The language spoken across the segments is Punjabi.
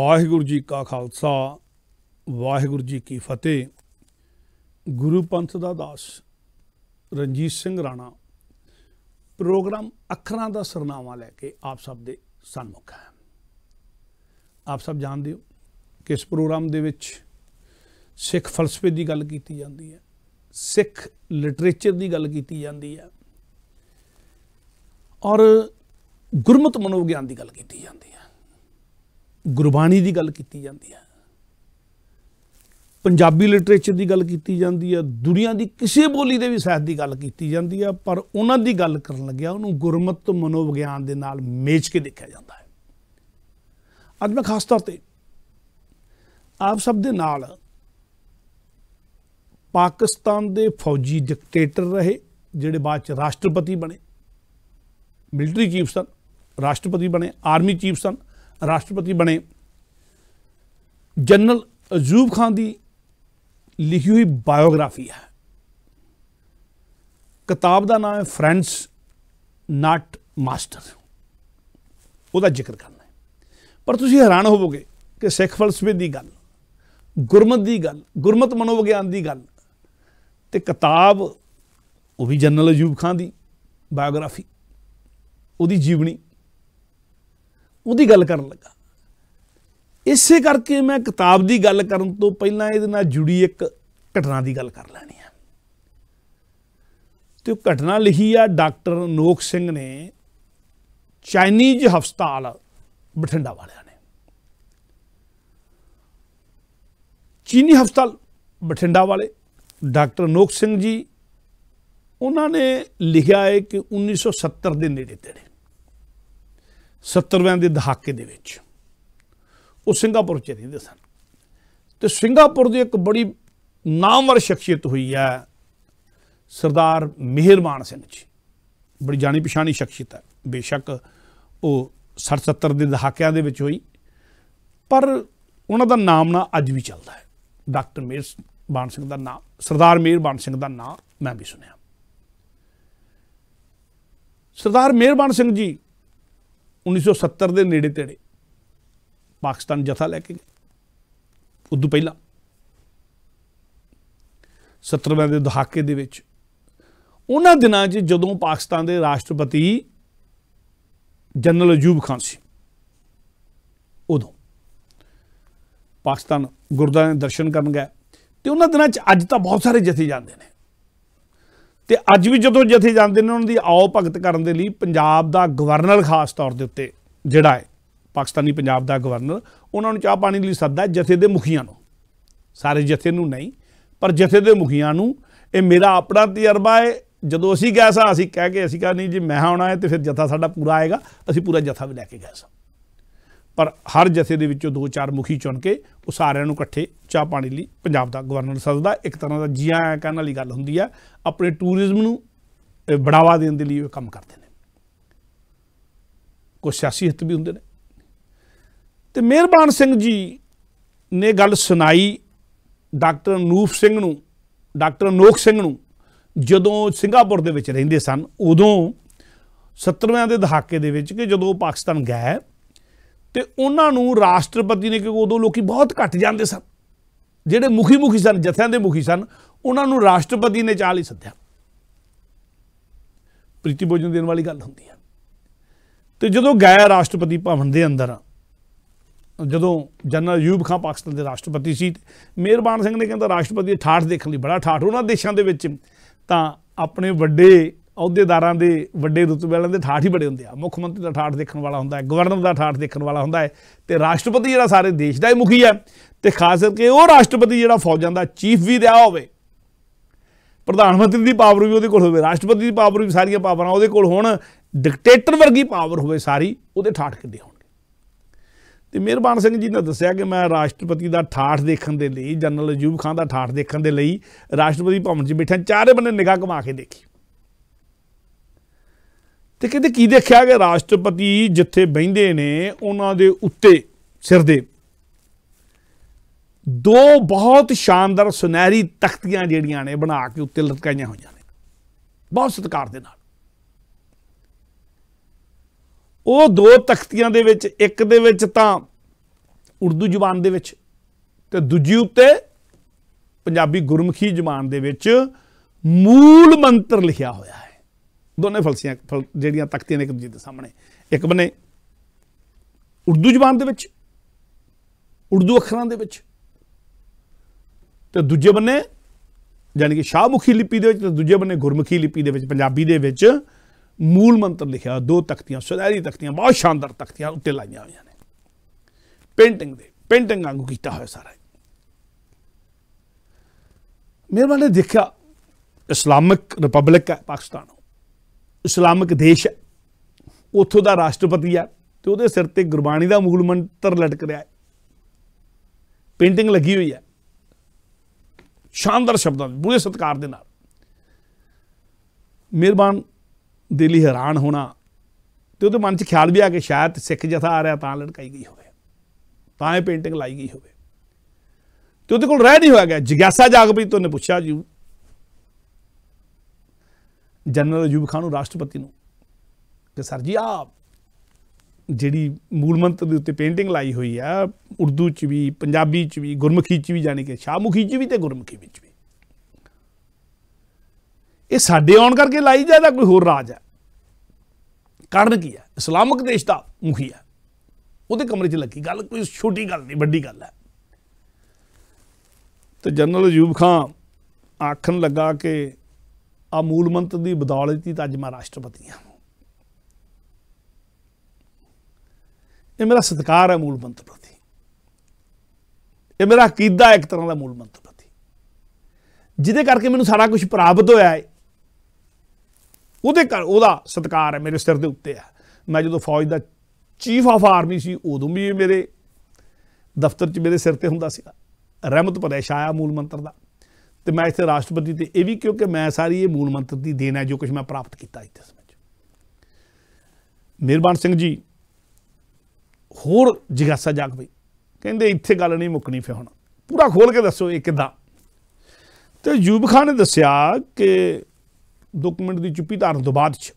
ਵਾਹਿਗੁਰੂ ਜੀ ਕਾ ਖਾਲਸਾ ਵਾਹਿਗੁਰੂ ਜੀ ਕੀ ਫਤਿਹ ਗੁਰੂ ਪੰਥ ਦਾ ਦਾਸ ਰਣਜੀਤ ਸਿੰਘ ਰਾਣਾ ਪ੍ਰੋਗਰਾਮ ਅੱਖਰਾਂ ਦਾ ਸਰਨਾਵਾ ਲੈ ਕੇ ਆਪ ਸਭ ਦੇ ਸਨਮੁਖ ਹੈ ਆਪ ਸਭ ਜਾਣਦੇ ਹੋ ਕਿ ਇਸ ਪ੍ਰੋਗਰਾਮ ਦੇ ਵਿੱਚ ਸਿੱਖ ਫਲਸਫੇ ਦੀ ਗੱਲ ਕੀਤੀ ਜਾਂਦੀ ਹੈ ਸਿੱਖ ਲਿਟਰੇਚਰ ਦੀ ਗੱਲ ਕੀਤੀ ਜਾਂਦੀ ਹੈ ਔਰ ਗੁਰਮਤ ਮਨੋਵਿਗਿਆਨ ਦੀ ਗੱਲ ਕੀਤੀ ਜਾਂਦੀ ਹੈ ਗੁਰਬਾਣੀ ਦੀ ਗੱਲ ਕੀਤੀ ਜਾਂਦੀ ਹੈ ਪੰਜਾਬੀ ਲਿਟਰੇਚਰ ਦੀ ਗੱਲ ਕੀਤੀ ਜਾਂਦੀ ਹੈ ਦੁਨੀਆ ਦੀ ਕਿਸੇ ਬੋਲੀ ਦੇ ਵੀ ਸਾਹਿਤ ਦੀ ਗੱਲ ਕੀਤੀ ਜਾਂਦੀ ਹੈ ਪਰ ਉਹਨਾਂ ਦੀ ਗੱਲ ਕਰਨ ਲੱਗਿਆ ਉਹਨੂੰ ਗੁਰਮਤ ਮਨੋਵਿਗਿਆਨ ਦੇ ਨਾਲ ਮੇਚ ਕੇ ਦੇਖਿਆ ਜਾਂਦਾ ਹੈ ਅੱਜ ਮੈਂ ਖਾਸ ਤੌਰ ਤੇ ਆਪ ਸਭ ਦੇ ਨਾਲ ਪਾਕਿਸਤਾਨ ਦੇ ਫੌਜੀ ਡਿਕਟੇਟਰ ਰਹੇ ਜਿਹੜੇ ਬਾਅਦ ਚ ਰਾਸ਼ਟਰਪਤੀ ਬਣੇ ਮਿਲਟਰੀ ਚੀਫ ਸਨ ਰਾਸ਼ਟਰਪਤੀ ਬਣੇ ਆਰਮੀ ਚੀਫ ਸਨ ਰਾਸ਼ਟਰਪਤੀ ਬਣੇ ਜਨਰਲ ਅਜੂਬ ਖਾਨ ਦੀ ਲਿਖੀ ਹੋਈ ਬਾਇਓਗ੍ਰਾਫੀ ਹੈ ਕਿਤਾਬ ਦਾ ਨਾਮ ਹੈ ਫਰੈਂਡਸ ਨਾਟ ਮਾਸਟਰ ਉਹਦਾ ਜ਼ਿਕਰ ਕਰਨਾ ਹੈ ਪਰ ਤੁਸੀਂ ਹੈਰਾਨ ਹੋਵੋਗੇ ਕਿ ਸਿੱਖ ਫਲਸਫੇ ਦੀ ਗੱਲ ਗੁਰਮਤ ਦੀ ਗੱਲ ਗੁਰਮਤ ਮਨੋਵਿਗਿਆਨ ਦੀ ਗੱਲ ਤੇ ਕਿਤਾਬ ਉਹ ਵੀ ਜਨਰਲ ਅਜੂਬ ਖਾਨ ਦੀ ਬਾਇਓਗ੍ਰਾਫੀ ਉਹਦੀ ਜੀਵਨੀ ਉਹਦੀ ਗੱਲ ਕਰਨ ਲੱਗਾ ਇਸੇ ਕਰਕੇ ਮੈਂ ਕਿਤਾਬ ਦੀ ਗੱਲ ਕਰਨ ਤੋਂ ਪਹਿਲਾਂ ਇਹਦੇ ਨਾਲ ਜੁੜੀ ਇੱਕ ਘਟਨਾ ਦੀ ਗੱਲ ਕਰ ਲੈਣੀ ਆ ਤੇ ਉਹ ਘਟਨਾ ਲਿਖੀ ਆ ਡਾਕਟਰ ਨੋਕ ਸਿੰਘ ਨੇ ਚਾਈਨੀਜ਼ ਹਸਪਤਾਲ ਬਠਿੰਡਾ ਵਾਲਿਆਂ ਨੇ ਚੀਨੀ ਹਸਪਤਾਲ ਬਠਿੰਡਾ ਵਾਲੇ ਡਾਕਟਰ ਨੋਕ ਸਿੰਘ ਜੀ ਉਹਨਾਂ ਨੇ ਲਿਖਿਆ ਹੈ ਕਿ 1970 ਦੇ ਨੇੜੇ ਤੇੜੇ 70ਵਿਆਂ ਦੇ ਦਹਾਕੇ ਦੇ ਵਿੱਚ ਉਹ ਸਿੰਗਾਪੁਰ ਚ ਰਹਿੰਦੇ ਸਨ ਤੇ ਸਿੰਗਾਪੁਰ ਦੀ ਇੱਕ ਬੜੀ ਨਾਮਵਰ ਸ਼ਖਸੀਅਤ ਹੋਈ ਹੈ ਸਰਦਾਰ ਮਿਹਰਬਾਨ ਸਿੰਘ ਜੀ ਬੜੀ ਜਾਣੀ ਪਛਾਣੀ ਸ਼ਖਸੀਅਤ ਹੈ ਬੇਸ਼ੱਕ ਉਹ 60 70 ਦੇ ਦਹਾਕਿਆਂ ਦੇ ਵਿੱਚ ਹੋਈ ਪਰ ਉਹਨਾਂ ਦਾ ਨਾਮ ਨਾ ਅੱਜ ਵੀ ਚੱਲਦਾ ਹੈ ਡਾਕਟਰ ਮੇਰ ਬਾਣ ਸਿੰਘ ਦਾ ਨਾਮ ਸਰਦਾਰ ਮੇਰ ਬਾਣ ਸਿੰਘ ਦਾ ਨਾਮ ਮੈਂ ਵੀ ਸੁਣਿਆ ਸਰਦਾਰ ਮੇਰਬਾਨ ਸਿੰਘ ਜੀ 1970 ਦੇ ਨੇੜੇ ਤੇੜੇ ਪਾਕਿਸਤਾਨ ਜਥਾ ਲੈ ਕੇ ਗਏ ਉਦੋਂ ਪਹਿਲਾਂ 70ਵੇਂ ਦੇ ਦਹਾਕੇ ਦੇ ਵਿੱਚ ਉਹਨਾਂ ਦਿਨਾਂ 'ਚ ਜਦੋਂ ਪਾਕਿਸਤਾਨ ਦੇ ਰਾਸ਼ਟਰਪਤੀ ਜਨਰਲ ਅਜੂਬ ਖਾਨ ਸੀ ਉਦੋਂ ਪਾਕਿਸਤਾਨ ਦੇ ਦਰਸ਼ਨ ਕਰਨ ਗਿਆ ਤੇ ਉਹਨਾਂ ਦਿਨਾਂ 'ਚ ਅੱਜ ਤਾਂ ਬਹੁਤ ਸਾਰੇ ਜਥੇ ਜਾਂਦੇ ਨੇ ਤੇ ਅੱਜ ਵੀ ਜਦੋਂ ਜਥੇ ਜਾਂਦੇ ਨੇ ਉਹਨਾਂ ਦੀ ਆਉ ਭਗਤ ਕਰਨ ਦੇ ਲਈ ਪੰਜਾਬ ਦਾ ਗਵਰਨਰ ਖਾਸ ਤੌਰ ਦੇ ਉੱਤੇ ਜਿਹੜਾ ਹੈ ਪਾਕਿਸਤਾਨੀ ਪੰਜਾਬ ਦਾ ਗਵਰਨਰ ਉਹਨਾਂ ਨੂੰ ਚਾਹ ਪਾਣੀ ਲਈ ਸੱਦਾ ਜਥੇ ਦੇ ਮੁਖੀਆਂ ਨੂੰ ਸਾਰੇ ਜਥੇ ਨੂੰ ਨਹੀਂ ਪਰ ਜਥੇ ਦੇ ਮੁਖੀਆਂ ਨੂੰ ਇਹ ਮੇਰਾ ਆਪਣਾ ਤਜਰਬਾ ਹੈ ਜਦੋਂ ਅਸੀਂ ਗਏ ਸਾਂ ਅਸੀਂ ਕਹਿ ਕੇ ਅਸੀਂ ਕਹਿੰਦੇ ਨਹੀਂ ਜੀ ਮੈਂ ਆਉਣਾ ਹੈ ਤੇ ਫਿਰ ਜਥਾ ਸਾਡਾ ਪੂਰਾ ਆਏਗਾ ਅਸੀਂ ਪੂਰਾ ਜਥਾ ਵੀ ਲੈ ਕੇ ਗਏ ਸਾਂ ਪਰ ਹਰ ਜਥੇ ਦੇ ਵਿੱਚੋਂ ਦੋ ਚਾਰ ਮੁਖੀ ਚੁਣ ਕੇ ਉਹ ਸਾਰਿਆਂ ਨੂੰ ਇਕੱਠੇ ਚਾਹ ਪਾਣੀ ਲਈ ਪੰਜਾਬ ਦਾ ਗਵਰਨਰ ਸੱਦਦਾ ਇੱਕ ਤਰ੍ਹਾਂ ਦਾ ਜੀ ਆਇਆਂ ਕਹਿਣ ਵਾਲੀ ਗੱਲ ਹੁੰਦੀ ਆ ਆਪਣੇ ਟੂਰਿਜ਼ਮ ਨੂੰ ਬੜਾਵਾ ਦੇਣ ਦੇ ਲਈ ਉਹ ਕੰਮ ਕਰਦੇ ਨੇ ਕੁਝ ਸਿਆਸੀ ਹਿੱਤ ਵੀ ਹੁੰਦੇ ਨੇ ਤੇ ਮਿਹਰਬਾਨ ਸਿੰਘ ਜੀ ਨੇ ਗੱਲ ਸੁਣਾਈ ਡਾਕਟਰ ਨੂਫ ਸਿੰਘ ਨੂੰ ਡਾਕਟਰ ਨੋਖ ਸਿੰਘ ਨੂੰ ਜਦੋਂ ਸਿੰਗਾਪੁਰ ਦੇ ਵਿੱਚ ਰਹਿੰਦੇ ਸਨ ਉਦੋਂ 70ਵਾਂ ਦੇ ਦਹਾਕੇ ਦੇ ਵਿੱਚ ਕਿ ਜਦੋਂ ਪਾਕਿਸਤਾਨ ਗਏ ਤੇ ਉਹਨਾਂ ਨੂੰ ਰਾਸ਼ਟਰਪਤੀ ਨੇ ਕਿ ਉਦੋਂ ਲੋਕੀ ਬਹੁਤ ਘਟ ਜਾਂਦੇ ਸਨ ਜਿਹੜੇ ਮੁਖੀ ਮੁਖੀ ਸਨ ਜਥਿਆਂ ਦੇ ਮੁਖੀ ਸਨ ਉਹਨਾਂ ਨੂੰ ਰਾਸ਼ਟਰਪਤੀ ਨੇ ਚਾਲ ਹੀ ਸੱਦਿਆ ਪ੍ਰੀਤੀ ਭੋਜਨ ਦੇਣ ਵਾਲੀ ਗੱਲ ਹੁੰਦੀ ਹੈ ਤੇ ਜਦੋਂ ਗਏ ਰਾਸ਼ਟਰਪਤੀ ਭਵਨ ਦੇ ਅੰਦਰ ਜਦੋਂ ਜਨਰਲ ਯੂਬ ਖਾਨ ਪਾਕਿਸਤਾਨ ਦੇ ਰਾਸ਼ਟਰਪਤੀ ਸੀ ਮਿਹਰਬਾਨ ਸਿੰਘ ਨੇ ਕਹਿੰਦਾ ਰਾਸ਼ਟਰਪਤੀ ਠਾਠ ਦੇਖਣ ਲਈ ਬੜਾ ਠਾਠ ਉਹਨਾਂ ਦੇਸ਼ਾਂ ਦੇ ਵਿੱਚ ਤਾਂ ਆਪਣੇ ਵੱਡੇ ਅਹੁਦੇਦਾਰਾਂ ਦੇ ਵੱਡੇ ਰੁਤਬੇ ਵਾਲਿਆਂ ਦੇ ਠਾਠ ਹੀ ਬੜੇ ਹੁੰਦੇ ਆ ਮੁੱਖ ਮੰਤਰੀ ਦਾ ਠਾਠ ਦੇਖਣ ਵਾਲਾ ਹੁੰਦਾ ਹੈ ਗਵਰਨਰ ਦਾ ਠਾਠ ਦੇਖਣ ਵਾਲਾ ਹੁੰਦਾ ਹੈ ਤੇ ਰਾਸ਼ਟਰਪਤੀ ਜਿਹੜਾ ਸਾਰੇ ਦੇਸ਼ ਦਾ ਹੀ ਮੁਖੀ ਹੈ ਤੇ ਖਾਸ ਕਰਕੇ ਉਹ ਰਾਸ਼ਟਰਪਤੀ ਜਿਹੜਾ ਫੌਜਾਂ ਦਾ ਚੀਫ ਵੀ ਰਿਹਾ ਹੋਵੇ ਪ੍ਰਧਾਨ ਮੰਤਰੀ ਦੀ ਪਾਵਰ ਵੀ ਉਹਦੇ ਕੋਲ ਹੋਵੇ ਰਾਸ਼ਟਰਪਤੀ ਦੀ ਪਾਵਰ ਵੀ ਸਾਰੀਆਂ ਪਾਵਰਾਂ ਉਹਦੇ ਕੋਲ ਹੋਣ ਡਿਕਟੇਟਰ ਵਰਗੀ ਪਾਵਰ ਹੋਵੇ ਸਾਰੀ ਉਹਦੇ ਠਾਠ ਕਿੱਦੇ ਹੋਣਗੇ ਤੇ ਮਿਹਰਬਾਨ ਸਿੰਘ ਜੀ ਨੇ ਦੱਸਿਆ ਕਿ ਮੈਂ ਰਾਸ਼ਟਰਪਤੀ ਦਾ ਠਾਠ ਦੇਖਣ ਦੇ ਲਈ ਜਨਰਲ ਅਜੂਬ ਖਾਨ ਦਾ ਠਾਠ ਦੇਖਣ ਦੇ ਲਈ ਰਾਸ਼ਟਰਪਤੀ ਭਵਨ 'ਚ ਬੈਠਾ ਚਾਰੇ ਬੰਨੇ ਨਿਗਾਹ ਘੁਮਾ ਕੇ ਦੇਖੀ ਤੇ ਕਹਿੰਦੇ ਕੀ ਦੇਖਿਆ ਕਿ ਰਾਸ਼ਟਰਪਤੀ ਜਿੱਥੇ ਬੈਂਦੇ ਨੇ ਉਹਨਾਂ ਦੇ ਉੱਤੇ ਸਿਰ ਦੇ ਦੋ ਬਹੁਤ ਸ਼ਾਨਦਾਰ ਸੁਨਹਿਰੀ ਤਖਤੀਆਂ ਜਿਹੜੀਆਂ ਨੇ ਬਣਾ ਕੇ ਉੱਤੇ ਲਟਕਾਈਆਂ ਹੋਈਆਂ ਨੇ ਬਹੁਤ ਸਤਿਕਾਰ ਦੇ ਨਾਲ ਉਹ ਦੋ ਤਖਤੀਆਂ ਦੇ ਵਿੱਚ ਇੱਕ ਦੇ ਵਿੱਚ ਤਾਂ ਉਰਦੂ ਜ਼ੁਬਾਨ ਦੇ ਵਿੱਚ ਤੇ ਦੂਜੀ ਉੱਤੇ ਪੰਜਾਬੀ ਗੁਰਮੁਖੀ ਜ਼ੁਬਾਨ ਦੇ ਵਿੱਚ ਮੂਲ ਮੰਤਰ ਲਿਖਿਆ ਹੋਇਆ ਹੈ ਦੋਨੇ ਫਲਸੀਆਂ ਜਿਹੜੀਆਂ ਤਖਤੀਆਂ ਨੇ ਇੱਕ ਦੂਜੇ ਦੇ ਸਾਹਮਣੇ ਇੱਕ ਬੰਨੇ ਉਰਦੂ ਜ਼ਬਾਨ ਦੇ ਵਿੱਚ ਉਰਦੂ ਅੱਖਰਾਂ ਦੇ ਵਿੱਚ ਤੇ ਦੂਜੇ ਬੰਨੇ ਯਾਨੀ ਕਿ ਸ਼ਾਹਮੁਖੀ ਲਿਪੀ ਦੇ ਵਿੱਚ ਤੇ ਦੂਜੇ ਬੰਨੇ ਗੁਰਮੁਖੀ ਲਿਪੀ ਦੇ ਵਿੱਚ ਪੰਜਾਬੀ ਦੇ ਵਿੱਚ ਮੂਲ ਮੰਤਰ ਲਿਖਿਆ ਦੋ ਤਖਤੀਆਂ ਸੁਨਹਿਰੀ ਤਖਤੀਆਂ ਬਹੁਤ ਸ਼ਾਨਦਾਰ ਤਖਤੀਆਂ ਉੱਤੇ ਲਾਈਆਂ ਹੋਈਆਂ ਨੇ ਪੇਂਟਿੰਗ ਦੇ ਪੇਂਟਿੰਗ ਵਾਂਗੂ ਕੀਤਾ ਹੋਇਆ ਸਾਰਾ ਮੇਰੇ ਨੇ ਦੇਖਿਆ ਇਸਲਾਮਿਕ ਰਿਪਬਲਿਕ ਹੈ ਪਾਕਿਸਤਾਨ ਇਸਲਾਮਿਕ ਦੇਸ਼ ਉੱਥੋਂ ਦਾ ਰਾਸ਼ਟਰਪਤੀ ਆ ਤੇ ਉਹਦੇ ਸਿਰ ਤੇ ਗੁਰਬਾਣੀ ਦਾ ਮੂਲ ਮੰਤਰ ਲਟਕ ਰਿਹਾ ਹੈ ਪੇਂਟਿੰਗ ਲੱਗੀ ਹੋਈ ਹੈ ਸ਼ਾਨਦਾਰ ਸ਼ਬਦਾਂ ਵਿੱਚ ਪੂਰੇ ਸਤਕਾਰ ਦੇ ਨਾਲ ਮਿਹਰਬਾਨ ਦਿੱਲੀ ਹੈਰਾਨ ਹੋਣਾ ਤੇ ਉਹਦੇ ਮਨ 'ਚ ਖਿਆਲ ਵੀ ਆ ਕੇ ਸ਼ਾਇਦ ਸਿੱਖ ਜਥਾ ਆ ਰਿਹਾ ਤਾਂ ਲੜਕਾਈ ਗਈ ਹੋਵੇ ਤਾਂ ਇਹ ਪੇਂਟਿੰਗ ਲਾਈ ਗਈ ਹੋਵੇ ਤੇ ਉਹਦੇ ਕੋਲ ਰਹਿ ਨਹੀਂ ਹੋਇਆ ਗਿਆ ਜਿਗਿਆਸਾ ਜਾਗ ਪਈ ਤੋਂ ਨੇ ਪੁੱਛਿਆ ਜੀ ਜਨਰਲ ਅਯੂਬ ਖਾਨ ਨੂੰ ਰਾਸ਼ਟਰਪਤੀ ਨੂੰ ਕਿ ਸਰ ਜੀ ਆ ਜਿਹੜੀ ਮੂਲ ਮੰਤਰ ਦੇ ਉੱਤੇ ਪੇਂਟਿੰਗ ਲਾਈ ਹੋਈ ਆ ਉਰਦੂ ਚ ਵੀ ਪੰਜਾਬੀ ਚ ਵੀ ਗੁਰਮੁਖੀ ਚ ਵੀ ਜਾਣੀ ਕਿ ਸ਼ਾਹਮੁਖੀ ਚ ਵੀ ਤੇ ਗੁਰਮੁਖੀ ਵਿੱਚ ਵੀ ਇਹ ਸਾਡੇ ਆਉਣ ਕਰਕੇ ਲਾਈ ਜਾਂਦਾ ਕੋਈ ਹੋਰ ਰਾਜ ਹੈ ਕਾਰਨ ਕੀ ਹੈ ਇਸਲਾਮਿਕ ਦੇਸ਼ ਦਾ ਮੁਖੀ ਹੈ ਉਹਦੇ ਕਮਰੇ 'ਚ ਲੱਗੀ ਗੱਲ ਕੋਈ ਛੋਟੀ ਗੱਲ ਨਹੀਂ ਵੱਡੀ ਗੱਲ ਹੈ ਤੇ ਜਨਰਲ ਅਯੂਬ ਖਾਨ ਆਖਣ ਲੱਗਾ ਕਿ ਆ ਮੂਲ ਮੰਤਰ ਦੀ ਬਦੌਲਤ ਹੀ ਤਾਂ ਅੱਜ ਮੈਂ ਰਾਸ਼ਟਰਪਤੀ ਹਾਂ ਇਹ ਮੇਰਾ ਸਤਿਕਾਰ ਹੈ ਮੂਲ ਮੰਤਰ ਪ੍ਰਤੀ ਇਹ ਮੇਰਾ ਕੀਦਾ ਇੱਕ ਤਰ੍ਹਾਂ ਦਾ ਮੂਲ ਮੰਤਰ ਪ੍ਰਤੀ ਜਿਹਦੇ ਕਰਕੇ ਮੈਨੂੰ ਸਾਰਾ ਕੁਝ ਪ੍ਰਾਪਤ ਹੋਇਆ ਹੈ ਉਹਦੇ ਕਰ ਉਹਦਾ ਸਤਿਕਾਰ ਹੈ ਮੇਰੇ ਸਿਰ ਦੇ ਉੱਤੇ ਹੈ ਮੈਂ ਜਦੋਂ ਫੌਜ ਦਾ ਚੀਫ ਆਫ ਆਰਮੀ ਸੀ ਉਦੋਂ ਵੀ ਮੇਰੇ ਦਫ਼ਤਰ 'ਚ ਮੇਰੇ ਸਿਰ ਤੇ ਹੁੰਦਾ ਸੀ ਰਹਿਮਤ ਪਰੇਸ਼ ਸ਼ਾਇਆ ਮੂਲ ਮੰਤਰ ਦਾ ਤੇ ਮੈਂ ਇੱਥੇ ਰਾਸ਼ਟਰਪਤੀ ਤੇ ਇਹ ਵੀ ਕਿਉਂਕਿ ਮੈਂ ਸਾਰੀ ਇਹ ਮੂਲ ਮੰਤਰ ਦੀ ਦੇਣ ਹੈ ਜੋ ਕੁਝ ਮੈਂ ਪ੍ਰਾਪਤ ਕੀਤਾ ਇੱਥੇ ਸਮਝ ਮਿਹਰਬਾਨ ਸਿੰਘ ਜੀ ਹੋਰ ਜਿਗਾਸਾ ਜਾਗ ਪਈ ਕਹਿੰਦੇ ਇੱਥੇ ਗੱਲ ਨਹੀਂ ਮੁੱਕਣੀ ਫੇ ਹੁਣ ਪੂਰਾ ਖੋਲ ਕੇ ਦੱਸੋ ਇਹ ਕਿਦਾਂ ਤੇ ਯੂਬ ਖਾਨ ਨੇ ਦੱਸਿਆ ਕਿ ਡਾਕੂਮੈਂਟ ਦੀ ਚੁੱਪੀ ਧਾਰਨ ਤੋਂ ਬਾਅਦ ਚ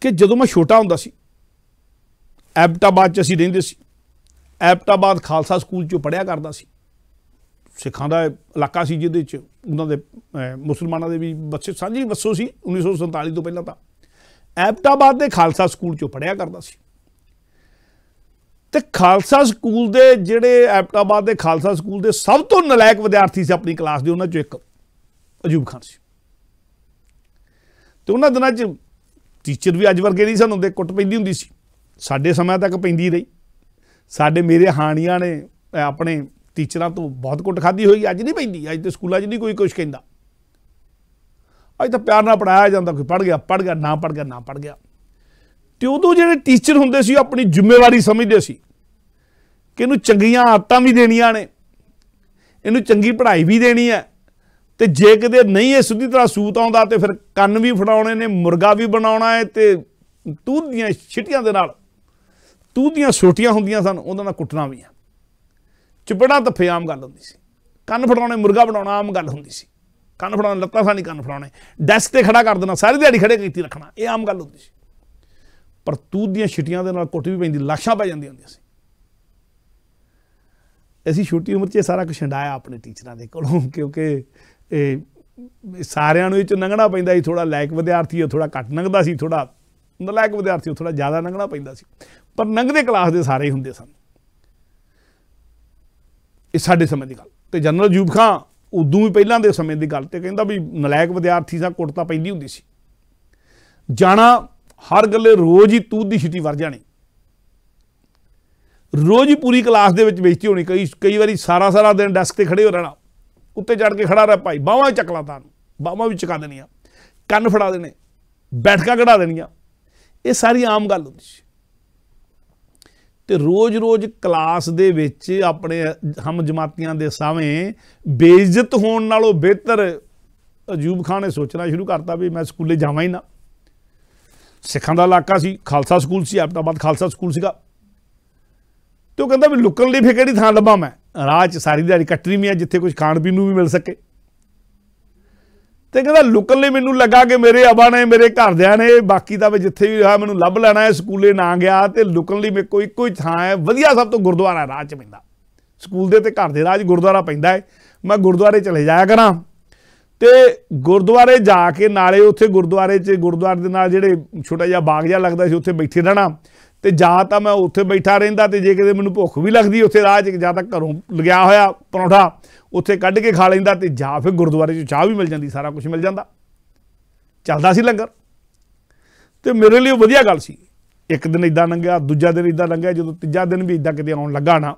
ਕਿ ਜਦੋਂ ਮੈਂ ਛੋਟਾ ਹੁੰਦਾ ਸੀ ਐਬਟਾਬਾਦ ਚ ਅਸੀਂ ਰਹਿੰਦੇ ਸੀ ਐਪਟਾਬਾਦ ਖਾਲਸਾ ਸਕੂਲ ਚੋਂ ਪੜਿਆ ਕਰਦਾ ਸੀ ਸਿੱਖਾਂ ਦਾ ਇਲਾਕਾ ਸੀ ਜਿਹਦੇ 'ਚ ਉਹਨਾਂ ਦੇ ਮੁਸਲਮਾਨਾਂ ਦੇ ਵੀ ਬੱਚੇ ਸਾਂਝੀ ਵਸੋ ਸੀ 1947 ਤੋਂ ਪਹਿਲਾਂ ਤਾਂ ਐਪਟਾਬਾਦ ਦੇ ਖਾਲਸਾ ਸਕੂਲ 'ਚੋਂ ਪੜਿਆ ਕਰਦਾ ਸੀ ਤੇ ਖਾਲਸਾ ਸਕੂਲ ਦੇ ਜਿਹੜੇ ਐਪਟਾਬਾਦ ਦੇ ਖਾਲਸਾ ਸਕੂਲ ਦੇ ਸਭ ਤੋਂ ਨਲਾਇਕ ਵਿਦਿਆਰਥੀ ਸੀ ਆਪਣੀ ਕਲਾਸ ਦੇ ਉਹਨਾਂ 'ਚੋਂ ਇੱਕ ਅਜੂਬ ਖਾਨ ਸੀ ਤੇ ਉਹਨਾਂ ਦਿਨਾਂ 'ਚ ਟੀਚਰ ਵੀ ਅੱਜ ਵਰਗੇ ਨਹੀਂ ਸਨ ਉਹਦੇ ਕੁੱਟ ਪੈਂਦੀ ਹੁੰਦੀ ਸੀ ਸਾਡੇ ਸਮੇਂ ਤੱਕ ਪੈਂਦੀ ਰਹੀ ਸਾਡੇ ਮੇਰੇ ਹਾਣੀਆਂ ਨੇ ਆਪਣੇ ਟੀਚਰਾਂ ਤੋਂ ਬਹੁਤ ਕੁੱਟ ਖਾਦੀ ਹੋਈ ਅੱਜ ਨਹੀਂ ਪੈਂਦੀ ਅੱਜ ਤੇ ਸਕੂਲਾਂ 'ਚ ਨਹੀਂ ਕੋਈ ਕੁਝ ਕਹਿੰਦਾ ਅੱਜ ਤਾਂ ਪਿਆਰ ਨਾਲ ਪੜਾਇਆ ਜਾਂਦਾ ਕੋਈ ਪੜ ਗਿਆ ਪੜ ਗਿਆ ਨਾ ਪੜ ਗਿਆ ਨਾ ਪੜ ਗਿਆ ਤੇ ਉਦੋਂ ਜਿਹੜੇ ਟੀਚਰ ਹੁੰਦੇ ਸੀ ਉਹ ਆਪਣੀ ਜ਼ਿੰਮੇਵਾਰੀ ਸਮਝਦੇ ਸੀ ਕਿ ਇਹਨੂੰ ਚੰਗੀਆਂ ਆਦਤਾਂ ਵੀ ਦੇਣੀਆਂ ਨੇ ਇਹਨੂੰ ਚੰਗੀ ਪੜ੍ਹਾਈ ਵੀ ਦੇਣੀ ਹੈ ਤੇ ਜੇ ਕਿਤੇ ਨਹੀਂ ਇਹ ਸਿੱਧੀ ਤਰ੍ਹਾਂ ਸੂਤ ਆਉਂਦਾ ਤੇ ਫਿਰ ਕੰਨ ਵੀ ਫੜਾਉਣੇ ਨੇ ਮੁਰਗਾ ਵੀ ਬਣਾਉਣਾ ਹੈ ਤੇ ਤੂਦੀਆਂ ਛਿਟੀਆਂ ਦੇ ਨਾਲ ਤੂ ਦੀਆਂ ਛੋਟੀਆਂ ਹੁੰਦੀਆਂ ਸਨ ਉਹਨਾਂ ਦਾ ਕੁੱਟਣਾ ਵੀ ਆ ਚਪੜਾ ਤੱਫੇ ਆਮ ਗੱਲ ਹੁੰਦੀ ਸੀ ਕੰਨ ਫੜਾਉਣੇ ਮੁਰਗਾ ਬਣਾਉਣਾ ਆਮ ਗੱਲ ਹੁੰਦੀ ਸੀ ਕੰਨ ਫੜਾਉਣੇ ਲੱਤਾਂ ਸਾਨੀ ਕੰਨ ਫੜਾਉਣੇ ਡੈਸਕ ਤੇ ਖੜਾ ਕਰ ਦੇਣਾ ਸਾਰੀ ਦਿਹਾੜੀ ਖੜੇ ਕੀਤੀ ਰੱਖਣਾ ਇਹ ਆਮ ਗੱਲ ਹੁੰਦੀ ਸੀ ਪਰ ਤੂ ਦੀਆਂ ਛਿਟੀਆਂ ਦੇ ਨਾਲ ਕੁੱਟ ਵੀ ਪੈਂਦੀ ਲੱਖਾਂ ਪੈ ਜਾਂਦੀਆਂ ਹੁੰਦੀਆਂ ਸੀ ਅਸੀਂ ਛੋਟੀ ਉਮਰ 'ਚ ਇਹ ਸਾਰਾ ਕੁਝ ਛੰਡਾਇਆ ਆਪਣੇ ਟੀਚਰਾਂ ਦੇ ਕੋਲੋਂ ਕਿਉਂਕਿ ਇਹ ਸਾਰਿਆਂ ਨੂੰ ਇਹ ਚ ਲੰਘਣਾ ਪੈਂਦਾ ਸੀ ਥੋੜਾ ਲਾਇਕ ਵਿਦਿਆਰਥੀ ਥੋੜਾ ਘੱਟ ਲੰਘਦਾ ਸੀ ਥੋੜਾ ਨਲਾਇਕ ਵਿਦਿਆਰਥੀ ਉਹ ਥੋੜਾ ਜ਼ਿਆਦਾ ਲੰਘਣਾ ਪੈਂਦਾ ਸੀ ਪਰ ਲੰਘਦੇ ਕਲਾਸ ਦੇ ਸਾਰੇ ਹੀ ਹੁੰਦੇ ਸਨ ਇਹ ਸਾਡੇ ਸਮੇਂ ਦੀ ਗੱਲ ਤੇ ਜਨਰਲ ਜੂਬ ਖਾਂ ਉਦੋਂ ਵੀ ਪਹਿਲਾਂ ਦੇ ਸਮੇਂ ਦੀ ਗੱਲ ਤੇ ਕਹਿੰਦਾ ਵੀ ਨਲਾਇਕ ਵਿਦਿਆਰਥੀ ਸਾਂ ਕੁੱਟਤਾ ਪੈਂਦੀ ਹੁੰਦੀ ਸੀ ਜਾਣਾ ਹਰ ਗੱਲੇ ਰੋਜ਼ ਹੀ ਤੂਦ ਦੀ ਛਿੱਟੀ ਵਰ ਜਾਣੀ ਰੋਜ਼ ਪੂਰੀ ਕਲਾਸ ਦੇ ਵਿੱਚ ਵੇਚਤੀ ਹੋਣੀ ਕਈ ਕਈ ਵਾਰੀ ਸਾਰਾ ਸਾਰਾ ਦਿਨ ਡੈਸਕ ਤੇ ਖੜੇ ਹੋ ਰਹਿਣਾ ਉੱਤੇ ਚੜ ਕੇ ਖੜਾ ਰਹਿ ਭਾਈ ਬਾਹਾਂ ਲਾ ਤਾਂ ਬਾਹਾਂ ਵੀ ਚਕਾ ਦੇਣੀਆਂ ਕੰਨ ਫੜਾ ਦੇਣੇ ਬੈਠਕਾਂ ਘੜਾ ਦੇਣੀਆਂ ਇਹ ਸਾਰੀ ਆਮ ਗੱਲ ਹੁੰਦੀ ਸੀ ਤੇ ਰੋਜ਼-ਰੋਜ਼ ਕਲਾਸ ਦੇ ਵਿੱਚ ਆਪਣੇ ਹਮ ਜਮਾਤੀਆਂ ਦੇ ਸਾਹਮਣੇ ਬੇਇੱਜ਼ਤ ਹੋਣ ਨਾਲੋਂ ਬਿਹਤਰ ਅਜੂਬ ਖਾਨ ਨੇ ਸੋਚਣਾ ਸ਼ੁਰੂ ਕਰਤਾ ਵੀ ਮੈਂ ਸਕੂਲੇ ਜਾਵਾਂ ਹੀ ਨਾ ਸਿੱਖਾਂ ਦਾ ਇਲਾਕਾ ਸੀ ਖਾਲਸਾ ਸਕੂਲ ਸੀ ਆਪਟਾਬਾਦ ਖਾਲਸਾ ਸਕੂਲ ਸੀਗਾ ਤੇ ਉਹ ਕਹਿੰਦਾ ਵੀ ਲੁਕਣ ਲਈ ਫੇਰ ਕਿਹੜੀ ਥਾਂ ਲੱਭਾਂ ਮੈਂ ਰਾਹ 'ਚ ਸਾਰੀ ਦਿਹਾੜੀ ਕੱਟਣੀ ਵੀ ਆ ਜਿੱਥੇ ਕੁਝ ਖਾਣ ਪੀਣ ਨੂੰ ਵੀ ਮਿਲ ਸਕੇ ਤੇ ਕਹਿੰਦਾ ਲੁਕਣ ਲਈ ਮੈਨੂੰ ਲੱਗਾ ਕਿ ਮੇਰੇ ਅਬਾ ਨੇ ਮੇਰੇ ਘਰਦਿਆਂ ਨੇ ਬਾਕੀ ਤਾਂ ਵੀ ਜਿੱਥੇ ਵੀ ਰਹਾ ਮੈਨੂੰ ਲੱਭ ਲੈਣਾ ਹੈ ਸਕੂਲੇ ਨਾ ਗਿਆ ਤੇ ਲੁਕਣ ਲਈ ਮੇਰੇ ਕੋਈ ਇੱਕੋ ਹੀ ਥਾਂ ਹੈ ਵਧੀਆ ਸਭ ਤੋਂ ਗੁਰਦੁਆਰਾ ਰਾਜ ਚ ਪੈਂਦਾ ਸਕੂਲ ਦੇ ਤੇ ਘਰ ਦੇ ਰਾਜ ਗੁਰਦੁਆਰਾ ਪੈਂਦਾ ਹੈ ਮੈਂ ਗੁਰਦੁਆਰੇ ਚਲੇ ਜਾਇਆ ਕਰਾਂ ਤੇ ਗੁਰਦੁਆਰੇ ਜਾ ਕੇ ਨਾਲੇ ਉੱਥੇ ਗੁਰਦੁਆਰੇ 'ਚ ਗੁਰਦੁਆਰੇ ਦੇ ਨਾਲ ਜਿਹੜੇ ਛੋਟਾ ਜਿਹਾ ਬਾਗ ਜਿਹਾ ਲੱਗਦਾ ਸੀ ਉੱਥੇ ਬੈਠੇ ਰਹਿਣਾ ਤੇ ਜਾਂ ਤਾਂ ਮੈਂ ਉੱਥੇ ਬੈਠਾ ਰਹਿੰਦਾ ਤੇ ਜੇ ਕਿਤੇ ਮੈਨੂੰ ਭੁੱਖ ਵੀ ਲੱਗਦੀ ਉੱਥੇ ਰਾਹ 'ਚ ਜਾਂ ਤਾਂ ਘਰੋਂ ਲਗਿਆ ਹੋਇਆ ਪਰੌਂਠਾ ਉੱਥੇ ਕੱਢ ਕੇ ਖਾ ਲੈਂਦਾ ਤੇ ਜਾਂ ਫਿਰ ਗੁਰਦੁਆਰੇ 'ਚ ਚਾਹ ਵੀ ਮਿਲ ਜਾਂਦੀ ਸਾਰਾ ਕੁਝ ਮਿਲ ਜਾਂਦਾ ਚੱਲਦਾ ਸੀ ਲੰਗਰ ਤੇ ਮੇਰੇ ਲਈ ਵਧੀਆ ਗੱਲ ਸੀ ਇੱਕ ਦਿਨ ਇਦਾਂ ਲੰਗਿਆ ਦੂਜਾ ਦਿਨ ਇਦਾਂ ਲੰਗਿਆ ਜਦੋਂ ਤੀਜਾ ਦਿਨ ਵੀ ਇਦਾਂ ਕਿਤੇ ਆਉਣ ਲੱਗਾ ਨਾ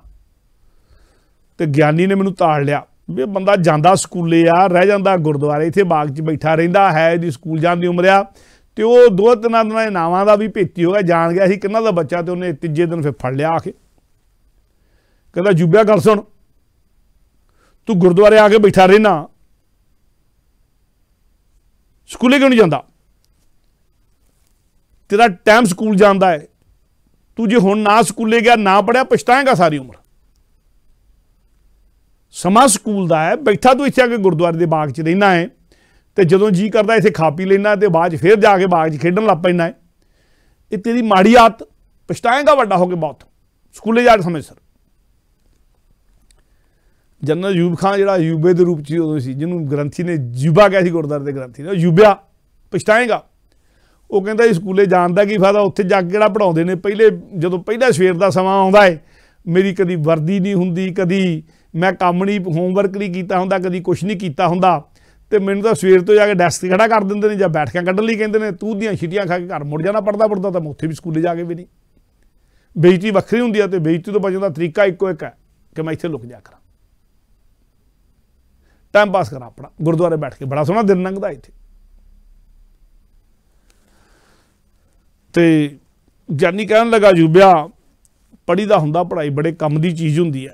ਤੇ ਗਿਆਨੀ ਨੇ ਮੈਨੂੰ ਤਾੜ ਲਿਆ ਵੀ ਬੰਦਾ ਜਾਂਦਾ ਸਕੂਲੇ ਆ ਰਹਿ ਜਾਂਦਾ ਗੁਰਦੁਆਰੇ ਇਥੇ ਬਾਗ 'ਚ ਬੈਠਾ ਰਹਿੰਦਾ ਹੈ ਇਹਦੀ ਸਕੂਲ ਜਾਣ ਦੀ ਉਮਰ ਆ ਤੇ ਉਹ ਦੋ ਤਿੰਨਾਂ ਦਿਨਾਂ ਦੇ ਨਾਵਾਂ ਦਾ ਵੀ ਭੇਤੀ ਹੋ ਗਿਆ ਜਾਣ ਗਿਆ ਸੀ ਕਿੰਨਾ ਦਾ ਬੱਚਾ ਤੇ ਉਹਨੇ ਤੀਜੇ ਦਿਨ ਫਿਰ ਫੜ ਲਿਆ ਆ ਕੇ ਕਹਿੰਦਾ ਜੁਬਿਆ ਗੱਲ ਸੁਣ ਤੂੰ ਗੁਰਦੁਆਰੇ ਆ ਕੇ ਬੈਠਾ ਰਹਿਣਾ ਸਕੂਲੇ ਕਿਉਂ ਨਹੀਂ ਜਾਂਦਾ ਤੇਰਾ ਟਾਈਮ ਸਕੂਲ ਜਾਂਦਾ ਹੈ ਤੂੰ ਜੇ ਹੁਣ ਨਾ ਸਕੂਲੇ ਗਿਆ ਨਾ ਪੜਿਆ ਪਛਤਾਏਗਾ ਸਾਰੀ ਉਮਰ ਸਮਾ ਸਕੂਲ ਦਾ ਹੈ ਬੈਠਾ ਤੂੰ ਇੱਥੇ ਆ ਕੇ ਗੁਰਦੁਆਰੇ ਦੇ ਬਾਗ 'ਚ ਰਹਿਣਾ ਹੈ ਤੇ ਜਦੋਂ ਜੀ ਕਰਦਾ ਇਥੇ ਖਾ ਪੀ ਲੈਣਾ ਤੇ ਬਾਅਦ ਫਿਰ ਜਾ ਕੇ ਬਾਗ 'ਚ ਖੇਡਣ ਲੱਗ ਪੈਣਾ ਹੈ ਇਹ ਤੇਰੀ ਮਾੜੀ ਆਦਤ ਪਛਤਾਏਗਾ ਵੱਡਾ ਹੋ ਕੇ ਬਹੁਤ ਸਕੂਲੇ ਜਾ ਕੇ ਸਮਝ ਸਰ ਜਨਰਲ ਯੂਬ ਖਾਨ ਜਿਹੜਾ ਯੂਬੇ ਦੇ ਰੂਪ 'ਚ ਉਦੋਂ ਸੀ ਜਿਹਨੂੰ ਗ੍ਰੰਥੀ ਨੇ ਜੂਬਾ ਕਹਿ ਸੀ ਗੁਰਦਾਰ ਦੇ ਗ੍ਰੰਥੀ ਨੇ ਯੂਬਿਆ ਪਛਤਾਏਗਾ ਉਹ ਕਹਿੰਦਾ ਇਹ ਸਕੂਲੇ ਜਾਣ ਦਾ ਕੀ ਫਾਇਦਾ ਉੱਥੇ ਜਾ ਕੇ ਕਿਹੜਾ ਪੜਾਉਂਦੇ ਨੇ ਪਹਿਲੇ ਜਦੋਂ ਪਹਿਲਾ ਸਵੇਰ ਦਾ ਸਮਾਂ ਆਉਂਦਾ ਏ ਮੇਰੀ ਕਦੀ ਵਰਦੀ ਨਹੀਂ ਹੁੰਦੀ ਕਦੀ ਮੈਂ ਕੰਮ ਨਹੀਂ ਹੋਮਵਰਕ ਨਹੀਂ ਕੀਤਾ ਹੁੰਦਾ ਕਦੀ ਕੁਝ ਨਹੀਂ ਕੀਤਾ ਹੁੰਦਾ ਤੇ ਮੈਨੂੰ ਤਾਂ ਸਵੇਰ ਤੋਂ ਜਾ ਕੇ ਡੈਸਕ ਤੇ ਖੜਾ ਕਰ ਦਿੰਦੇ ਨੇ ਜਾਂ ਬੈਠਕਾਂ ਕੱਢਣ ਲਈ ਕਹਿੰਦੇ ਨੇ ਤੂੰ ਦੀਆਂ ਛਿਟੀਆਂ ਖਾ ਕੇ ਘਰ ਮੁੜ ਜਾਣਾ ਪੜਦਾ ਪੜਦਾ ਤਾਂ ਉੱਥੇ ਵੀ ਸਕੂਲੇ ਜਾ ਕੇ ਵੀ ਨਹੀਂ ਬੇਇੱਜ਼ਤੀ ਵੱਖਰੀ ਹੁੰਦੀ ਆ ਤੇ ਬੇਇੱਜ਼ਤੀ ਤੋਂ ਬਚਣ ਦਾ ਤਰੀਕਾ ਇੱਕੋ ਇੱਕ ਹੈ ਕਿ ਮੈਂ ਇੱਥੇ ਲੁਕ ਜਾ ਕਰਾਂ ਟਾਈਮ ਪਾਸ ਕਰਾਂ ਆਪਣਾ ਗੁਰਦੁਆਰੇ ਬੈਠ ਕੇ ਬੜਾ ਸੋਹਣਾ ਦਿਨ ਲੰਘਦਾ ਇੱਥੇ ਤੇ ਜਾਨੀ ਕਹਿਣ ਲੱਗਾ ਜੁਬਿਆ ਪੜੀਦਾ ਹੁੰਦਾ ਪੜਾਈ ਬੜੇ ਕੰਮ ਦੀ ਚੀਜ਼ ਹੁੰਦੀ ਹੈ